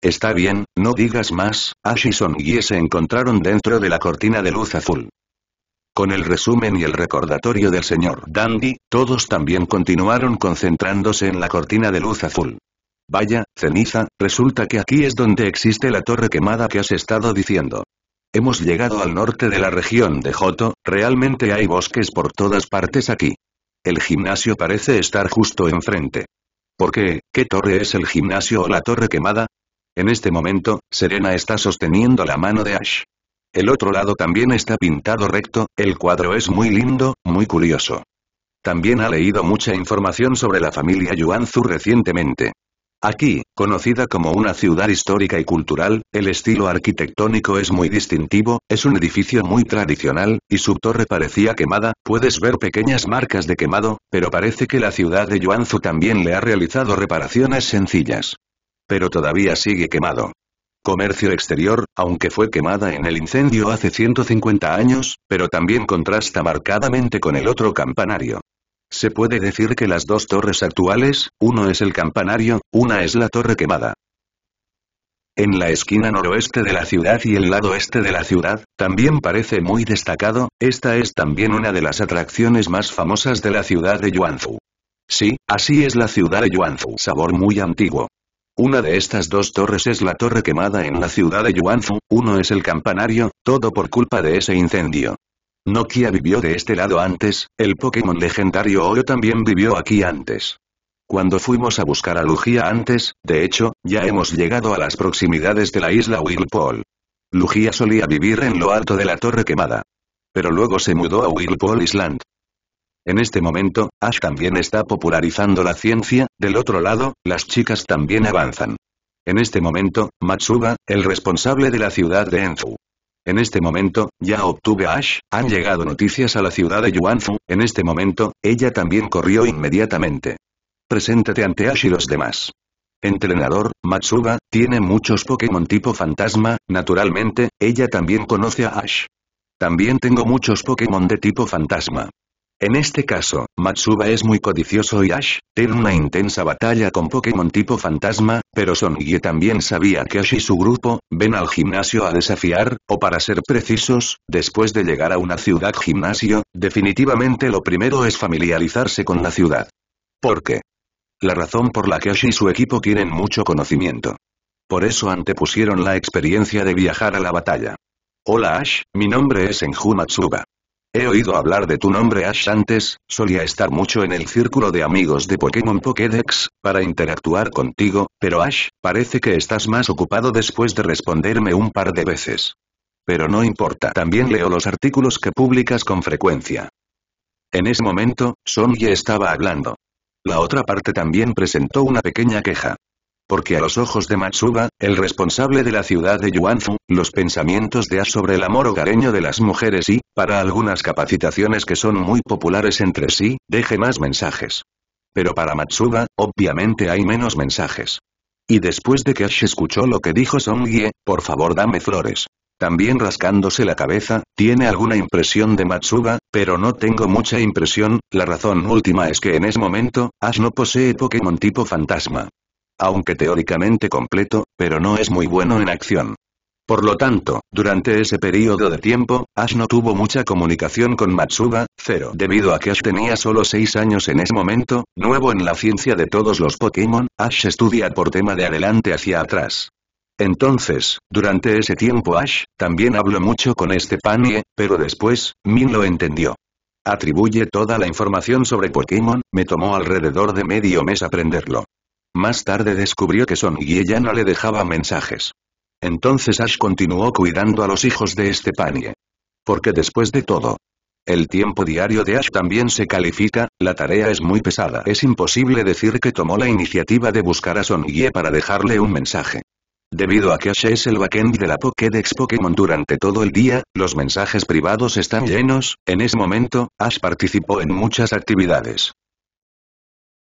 Está bien, no digas más, Ash y Son se encontraron dentro de la cortina de luz azul. Con el resumen y el recordatorio del señor Dandy, todos también continuaron concentrándose en la cortina de luz azul. Vaya, ceniza, resulta que aquí es donde existe la torre quemada que has estado diciendo. Hemos llegado al norte de la región de Joto, realmente hay bosques por todas partes aquí. El gimnasio parece estar justo enfrente. ¿Por qué? ¿Qué torre es el gimnasio o la torre quemada? En este momento, Serena está sosteniendo la mano de Ash. El otro lado también está pintado recto, el cuadro es muy lindo, muy curioso. También ha leído mucha información sobre la familia Yuanzu recientemente. Aquí, conocida como una ciudad histórica y cultural, el estilo arquitectónico es muy distintivo, es un edificio muy tradicional, y su torre parecía quemada, puedes ver pequeñas marcas de quemado, pero parece que la ciudad de Yuanzu también le ha realizado reparaciones sencillas. Pero todavía sigue quemado comercio exterior, aunque fue quemada en el incendio hace 150 años, pero también contrasta marcadamente con el otro campanario. Se puede decir que las dos torres actuales, uno es el campanario, una es la torre quemada. En la esquina noroeste de la ciudad y el lado este de la ciudad, también parece muy destacado, esta es también una de las atracciones más famosas de la ciudad de Yuanzhou. Sí, así es la ciudad de Yuanzhou. Sabor muy antiguo. Una de estas dos torres es la torre quemada en la ciudad de Yuanfu, uno es el campanario, todo por culpa de ese incendio. Nokia vivió de este lado antes, el Pokémon legendario Oro también vivió aquí antes. Cuando fuimos a buscar a Lugia antes, de hecho, ya hemos llegado a las proximidades de la isla Whirlpool. Lugia solía vivir en lo alto de la torre quemada. Pero luego se mudó a Whirlpool Island. En este momento, Ash también está popularizando la ciencia, del otro lado, las chicas también avanzan. En este momento, Matsuba, el responsable de la ciudad de Enzu. En este momento, ya obtuve a Ash, han llegado noticias a la ciudad de Yuanzu, en este momento, ella también corrió inmediatamente. Preséntate ante Ash y los demás. Entrenador, Matsuba, tiene muchos Pokémon tipo fantasma, naturalmente, ella también conoce a Ash. También tengo muchos Pokémon de tipo fantasma. En este caso, Matsuba es muy codicioso y Ash, tiene una intensa batalla con Pokémon tipo fantasma, pero Songye también sabía que Ash y su grupo, ven al gimnasio a desafiar, o para ser precisos, después de llegar a una ciudad gimnasio, definitivamente lo primero es familiarizarse con la ciudad. ¿Por qué? La razón por la que Ash y su equipo quieren mucho conocimiento. Por eso antepusieron la experiencia de viajar a la batalla. Hola Ash, mi nombre es Enju Matsuba. He oído hablar de tu nombre Ash antes, solía estar mucho en el círculo de amigos de Pokémon Pokédex, para interactuar contigo, pero Ash, parece que estás más ocupado después de responderme un par de veces. Pero no importa, también leo los artículos que publicas con frecuencia. En ese momento, Sonia estaba hablando. La otra parte también presentó una pequeña queja. Porque a los ojos de Matsuba, el responsable de la ciudad de Yuanfu, los pensamientos de Ash sobre el amor hogareño de las mujeres y, para algunas capacitaciones que son muy populares entre sí, deje más mensajes. Pero para Matsuba, obviamente hay menos mensajes. Y después de que Ash escuchó lo que dijo Songye, por favor dame flores. También rascándose la cabeza, tiene alguna impresión de Matsuba, pero no tengo mucha impresión, la razón última es que en ese momento, Ash no posee Pokémon tipo fantasma aunque teóricamente completo, pero no es muy bueno en acción. Por lo tanto, durante ese periodo de tiempo, Ash no tuvo mucha comunicación con Matsuba, cero. Debido a que Ash tenía solo 6 años en ese momento, nuevo en la ciencia de todos los Pokémon, Ash estudia por tema de adelante hacia atrás. Entonces, durante ese tiempo Ash, también habló mucho con este Panie, pero después, Min lo entendió. Atribuye toda la información sobre Pokémon, me tomó alrededor de medio mes aprenderlo. Más tarde descubrió que Son Sonny ya no le dejaba mensajes. Entonces Ash continuó cuidando a los hijos de Estepanie. Porque después de todo, el tiempo diario de Ash también se califica, la tarea es muy pesada. Es imposible decir que tomó la iniciativa de buscar a Son Sonye para dejarle un mensaje. Debido a que Ash es el backend de la Pokédex Pokémon durante todo el día, los mensajes privados están llenos, en ese momento, Ash participó en muchas actividades.